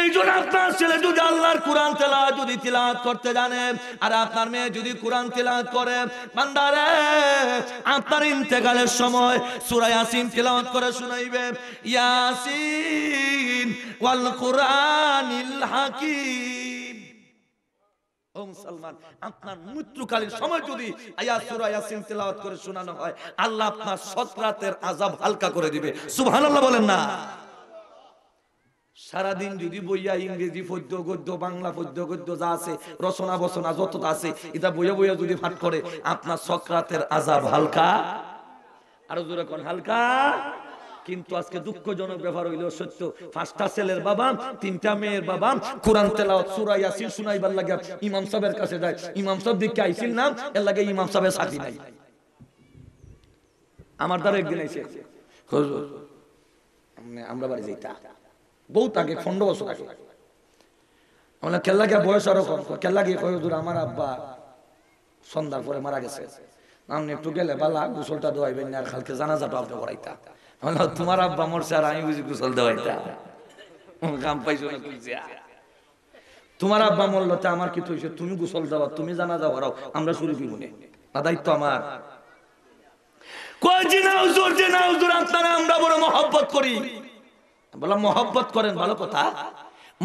এই আপনার ছেলে যদি আল্লাহর কোরআন তেলা যদি তিলাত করতে জানে আর আপনার মেয়ে যদি কোরআন তিলাত করে আপনার ইন্তেকালের সময় ইয়াসিন তিলাওয়াত করে শুনাইবে ইয়াসিন ওয়াল কোরআনিল হাকিম ও মুসলমান আপনার মৃত্যুকালীন সময় যদি ইয়াসিন তিলাওয়াত করে শোনানো হয় আল্লাহ আপনার সৎরাতের আজাব হালকা করে দিবে সুবহানাল্লাহ বলেন না সারাদিন যদি বইয়া ইংরেজি পদ্য গদ্য বাংলা পদ্য গদ্য যা আছে রচনা বচনা যত আছে এটা বইয়া বইয়া যদি ফাট করে আপনার সক্রাতের আজাব হালকা আরো দূরে কোন হালকা কিন্তু আজকে দুঃখজনক ব্যাপার হইল সত্য পাঁচটা ছেলের বাবা তিনটা মেয়ের বাবা কোরআন তেলাওয়াত সূরা ইয়াসিন শুনাইবার লাগে ইমাম সাহেবের কাছে যায় ইমাম সাহেব দিকে আইছিল না এর লাগে ইমাম সাহেবের সাথী নাই আমার দ্বারা একদিন আইছে হুজুর আমরা বাড়ি যাইতা বহুত আগে খন্ড বছর আগে আমরা কেল্লাকে বয়স আরো কম কেল্লাকে কয়েদুর আমার আব্বা সন্ধ্যার পরে মারা গেছে আপনি একটু গেলে বালা গুসলটা দোয়াইবেন আর খালকে জানাজাটা আপনি করাইতা তোমার আব্বা মরছে আর আমি বুঝি গুসল দেওয়াইতা কাম পাইছো না তোমার আব্বা মরল তা আমার কি তৈছে তুমি গোসল দেওয়া তুমি জানাজা করাও আমরা শুরু কি মনে না দায়িত্ব আমার কয় জিনা হুজুর জিনা হুজুর আপনারা আমরা বড় মহব্বত করি বললাম মহব্বত করেন ভালো কথা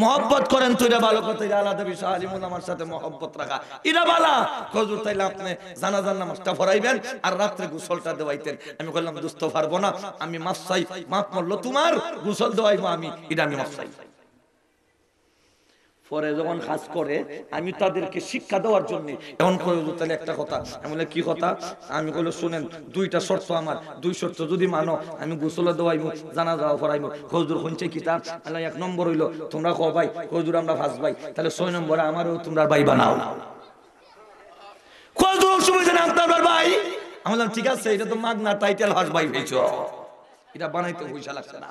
মহব্বত করেন তুই ভালো কথা আলাদা বিষয় আলিমুল আমার সাথে মহব্বত রাখা ইরা বালা খজুর তাইলে আপনি জানাজার নামাজটা ভরাইবেন আর রাত্রে গুসলটা দেওয়াইতেন আমি বললাম দুস্থ পারবো না আমি মাফ চাই মাফ মরলো তোমার গুসল দেওয়াইবো আমি ইরা আমি মাসাই পরে যখন কাজ করে আমি তাদেরকে শিক্ষা দেওয়ার জন্য এখন কইলো তাহলে একটা কথা আমি বলে কি কথা আমি কইলো শুনেন দুইটা শর্ত আমার দুই শর্ত যদি মানো আমি গোসলে দেওয়াইমু জানা যাওয়া পড়াইমু হজুর শুনছে কিতাব আল্লাহ এক নম্বর হইলো তোমরা ক ভাই হজুর আমরা ফাঁস ভাই তাহলে ছয় নম্বরে আমারও তোমরা ভাই বানাও হজুর অসুবিধা না আপনার ভাই আমি বললাম ঠিক আছে এটা তো মাগনা টাইটেল হাস ভাই পেয়েছ এটা বানাইতে পয়সা লাগছে না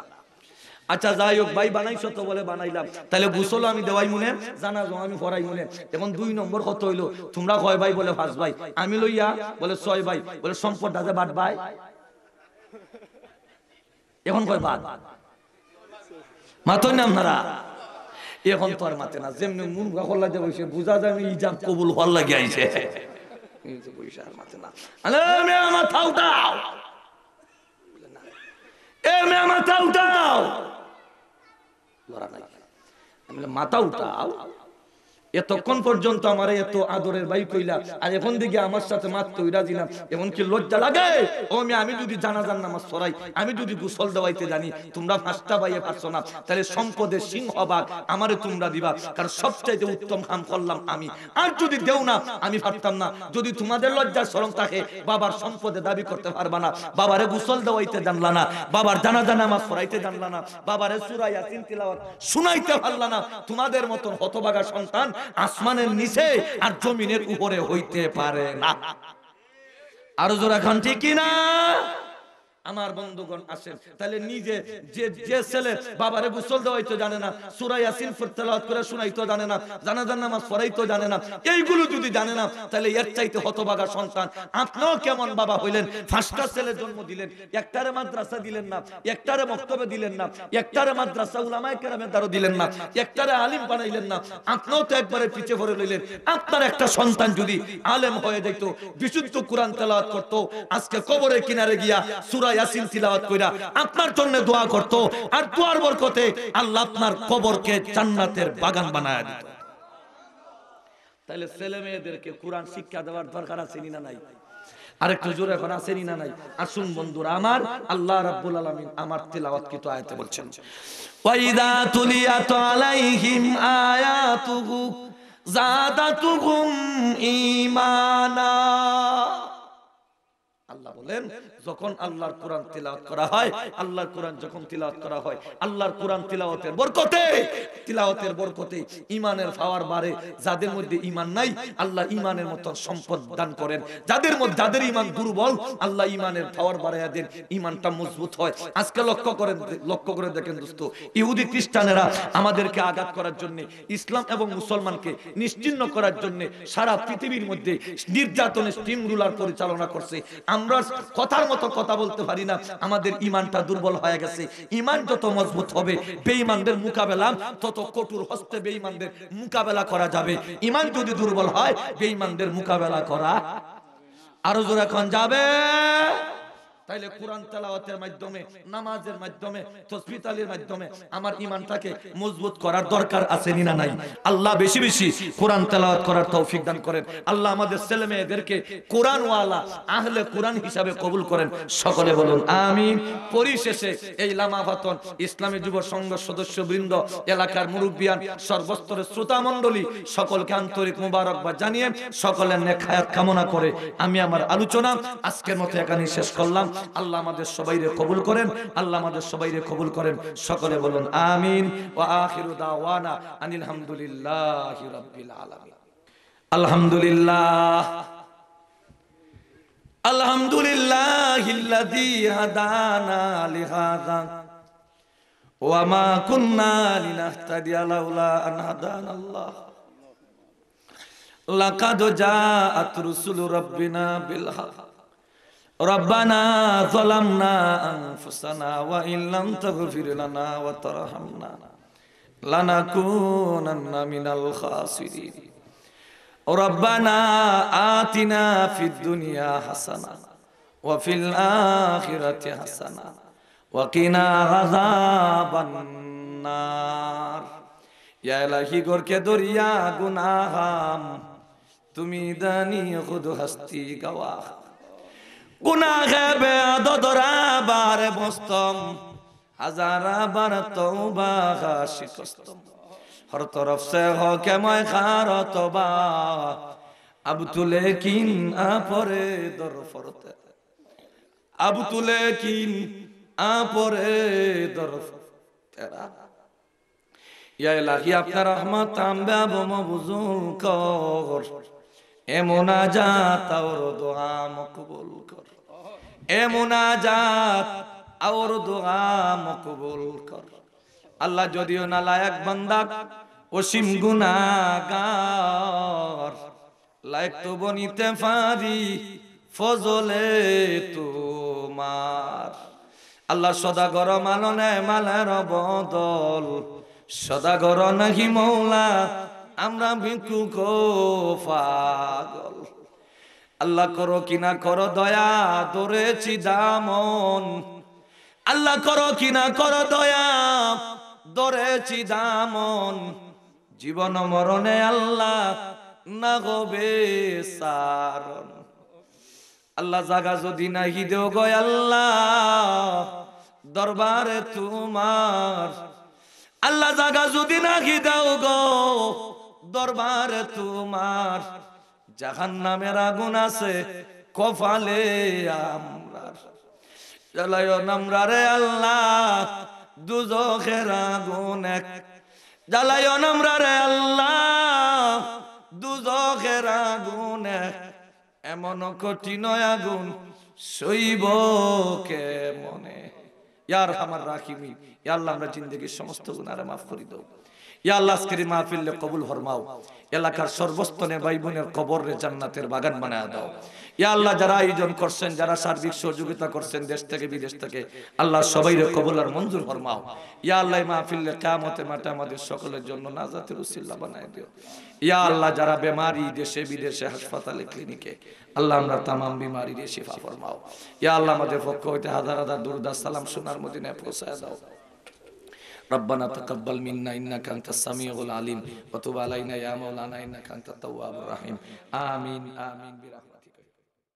আচ্ছা যাই হোক ভাই বানাইছ তো বলে বানাইলাম তাহলে গুসল আমি দেওয়াই মনে জানা জো আমি পড়াই মনে এখন দুই নম্বর কত হইলো তোমরা কয় ভাই বলে পাঁচ ভাই আমি লইয়া বলে ছয় ভাই বলে সম্পদ দাদা বাট ভাই এখন কয় বাদ মাতই না এখন তো আর মাতে না যেমনি মন গাখল্লা যে বসে বুঝা যায় আমি ইজাব কবুল হল লাগে আইছে আর না আমার থাউটাও এ মেয়ে মাথা উঠাও মরা নাই আমি মাথা উঠাও এতক্ষণ পর্যন্ত আমার এত আদরের বাই কইলা আর এখন দিকে আমার সাথে মাত্র ইরা দিলাম এমনকি লজ্জা লাগে ও আমি আমি যদি জানাজান নামাজ সরাই আমি যদি গুসল দেওয়াইতে জানি তোমরা পাঁচটা বাইয়ে পারছো না তাহলে সম্পদের বাঘ আমারে তোমরা দিবা কারণ সবচাইতে উত্তম কাম করলাম আমি আর যদি দেও না আমি পারতাম না যদি তোমাদের লজ্জার সরম থাকে বাবার সম্পদে দাবি করতে পারবা না বাবারে গুসল দেওয়াইতে জানলা না বাবার জানাজান আমার সরাইতে জানলা না বাবারে সুরাইয়া তিলাওয়াত শুনাইতে পারলা না তোমাদের মতন হতবাগা সন্তান আসমানের নিচে আর জমিনের উপরে হইতে পারে না আরো জোরা খান ঠিক না আমার বন্ধুগণ আসেন তাহলে নিজে যে যে ছেলে বাবারে গুসল দেওয়াই তো জানে না সুরাই আসিন ফুরতলাত করে তো জানে না জানা জান নামাজ পড়াই তো জানে না এইগুলো যদি জানে না তাহলে এর চাইতে হতবাগা সন্তান আপনিও কেমন বাবা হইলেন ফাঁসটা ছেলে জন্ম দিলেন একটারে মাদ্রাসা দিলেন না একটারে মক্তবে দিলেন না একটারে মাদ্রাসা উলামায়ে কেরামে দারো দিলেন না একটারে আলিম বানাইলেন না আপনিও তো একবারে পিছে পড়ে রইলেন আপনার একটা সন্তান যদি আলেম হয়ে যেত বিশুদ্ধ কোরআন তেলাওয়াত করত আজকে কবরের কিনারে গিয়া সুরা সুরা ইয়াসিন তিলাওয়াত কইরা আপনার জন্য দোয়া করত আর দোয়ার বরকতে আল্লাহ আপনার কবরকে জান্নাতের বাগান বানায় দিত তাহলে ছেলে মেয়েদেরকে কোরআন শিক্ষা দেওয়ার দরকার আছে না নাই আরেকটু জোরে এখন আসেনি না নাই আসুন বন্ধুরা আমার আল্লাহ রাব্বুল আলামিন আমার তেলাওয়াত তো আয়াতে বলছেন ওয়াইদা তুলিয়াত আলাইহিম আয়াতুহু জাদাতুহুম ঈমানা আল্লাহ বলেন যখন আল্লাহর কোরআন তিলাওয়াত করা হয় আল্লাহর কোরআন যখন তিলাওয়াত করা হয় আল্লাহর কোরআন তিলাওয়াতের বরকতে তিলাওয়াতের বরকতে ইমানের পাওয়ার বাড়ে যাদের মধ্যে ইমান নাই আল্লাহ ইমানের মতো সম্পদ দান করেন যাদের মধ্যে যাদের ইমান দুর্বল আল্লাহ ইমানের পাওয়ার বাড়াইয়া দেন ইমানটা মজবুত হয় আজকে লক্ষ্য করেন লক্ষ্য করে দেখেন দোস্ত ইহুদি খ্রিস্টানেরা আমাদেরকে আঘাত করার জন্য ইসলাম এবং মুসলমানকে নিশ্চিন্ন করার জন্য সারা পৃথিবীর মধ্যে নির্যাতনের স্টিম রুলার পরিচালনা করছে আমরা কথার মতো কথা বলতে পারি না আমাদের ইমানটা দুর্বল হয়ে গেছে ইমান যত মজবুত হবে বেঈমানদের মোকাবেলা তত কঠোর হস্তে বেঈমানদের মোকাবেলা করা যাবে ইমান যদি দুর্বল হয় বেঈমানদের মোকাবেলা করা আরো জোরে যাবে তাইলে কোরআন তালাওয়াতের মাধ্যমে নামাজের মাধ্যমে তসবিতালির মাধ্যমে আমার ইমানটাকে মজবুত করার দরকার আছে না নাই আল্লাহ বেশি বেশি কোরআন তালাওয়াত করার তৌফিক দান করেন আল্লাহ আমাদের ছেলে মেয়েদেরকে কোরআনওয়ালা আহলে কোরআন হিসাবে কবুল করেন সকলে বলুন আমিন পরিশেষে এই লামা ফাতন ইসলামী যুব সংঘ সদস্য বৃন্দ এলাকার মুরব্বিয়ান সর্বস্তরের শ্রোতা মণ্ডলী সকলকে আন্তরিক মুবারকবাদ জানিয়ে সকলের নেখায়াত কামনা করে আমি আমার আলোচনা আজকের মতো এখানে শেষ করলাম আল্লাহ আমাদের সবাইরে কবুল করেন আল্লাহ আমাদের সবাইরে কবুল করেন সকলে বলুন আমিন ও আখিরু দাওয়ানা আনিল হামদুলিল্লাহি রাব্বিল আলামিন আলহামদুলিল্লাহ আলহামদুলিল্লাহিল্লাযী হাদানা লিহাযা ওয়া মা কুন্না লিনাহতাদিয়া লাউলা আন হাদানাল্লাহ লাকাদ জাআত রুসুলু রাব্বিনা বিল হক ربنا ظلمنا أنفسنا وإن لم تغفر لنا وترحمنا لنكونن من الخاسرين ربنا آتنا في الدنيا حسنة وفي الآخرة حسنة وقنا عذاب النار يا إلهي غرك دريا گناہم تميداني دانی هستي ہستی গুনাহে বেদরা বার বস্তম হাজারা হর তরফ সে হকে ময় খার তবা আব তুলে কিন আপরে দর ফরতে আব তুলে কিন আপরে দর তেরা ইয়া ইলাহি আপনার রহমত তাম্বে আব মবজুল কর এ মোনাজাত আর দোয়া মকবুল কর মোনাজাত আর দোয়া মকবুল কর আল্লাহ যদিও না লায়াক বান্দা অসীম গুনাগার লায়ক তো বনিতে পারি ফজলে তোমার আল্লাহ সদাগর মালনে মালার বদল সদাগর নাহি মৌলা আমরা ভিক্ষু কো পাগল আল্লাহ করো কিনা করো দয়া ধরেছি দামন আল্লাহ করো কিনা করো দয়া ধরেছি দামন জীবন মরণে আল্লাহ না গবে সারণ আল্লাহ জাগা যদি না হিদে গয় আল্লাহ দরবারে তোমার আল্লাহ জাগা যদি না হিদেও গো দরবারে তোমার জাহান নামের আগুন আছে কপালে আমরা চলায় নামরা রে আল্লাহ দুজখের আগুন এক জ্বালায় নামরা রে আল্লাহ দুজখের আগুন এক এমন কঠিন আগুন সইব কে মনে ইয়ার আমার রাখিমি আল্লাহ আমরা জিন্দগির সমস্ত গুণারে মাফ করি দাও ইয়া আল্লাহ আজকের কবুল ফরমাও এলাকার সর্বস্তনে ভাই বোনের কবর রে জান্নাতের বাগান বানায় দাও ইয়া আল্লাহ যারা আয়োজন করছেন যারা সার্বিক সহযোগিতা করছেন দেশ থেকে বিদেশ থেকে আল্লাহ সবাই রে কবুল আর মঞ্জুর ফরমাও ইয়া আল্লাহ মাহফিল কিয়ামতে মাঠে আমাদের সকলের জন্য নাজাতের উসিল্লা বানায় দিও ইয়া আল্লাহ যারা বেমারি দেশে বিদেশে হাসপাতালে ক্লিনিকে আল্লাহ আমরা তামাম বিমারি রে শিফা ফরমাও ইয়া আল্লাহ আমাদের পক্ষ হইতে হাজার হাজার দুরুদ সালাম সোনার মদিনায় পৌঁছায় দাও ربنا تقبل منا إنك أنت السميع العليم وتب علينا يا مولانا إنك أنت التواب الرحيم آمين آمين برحمة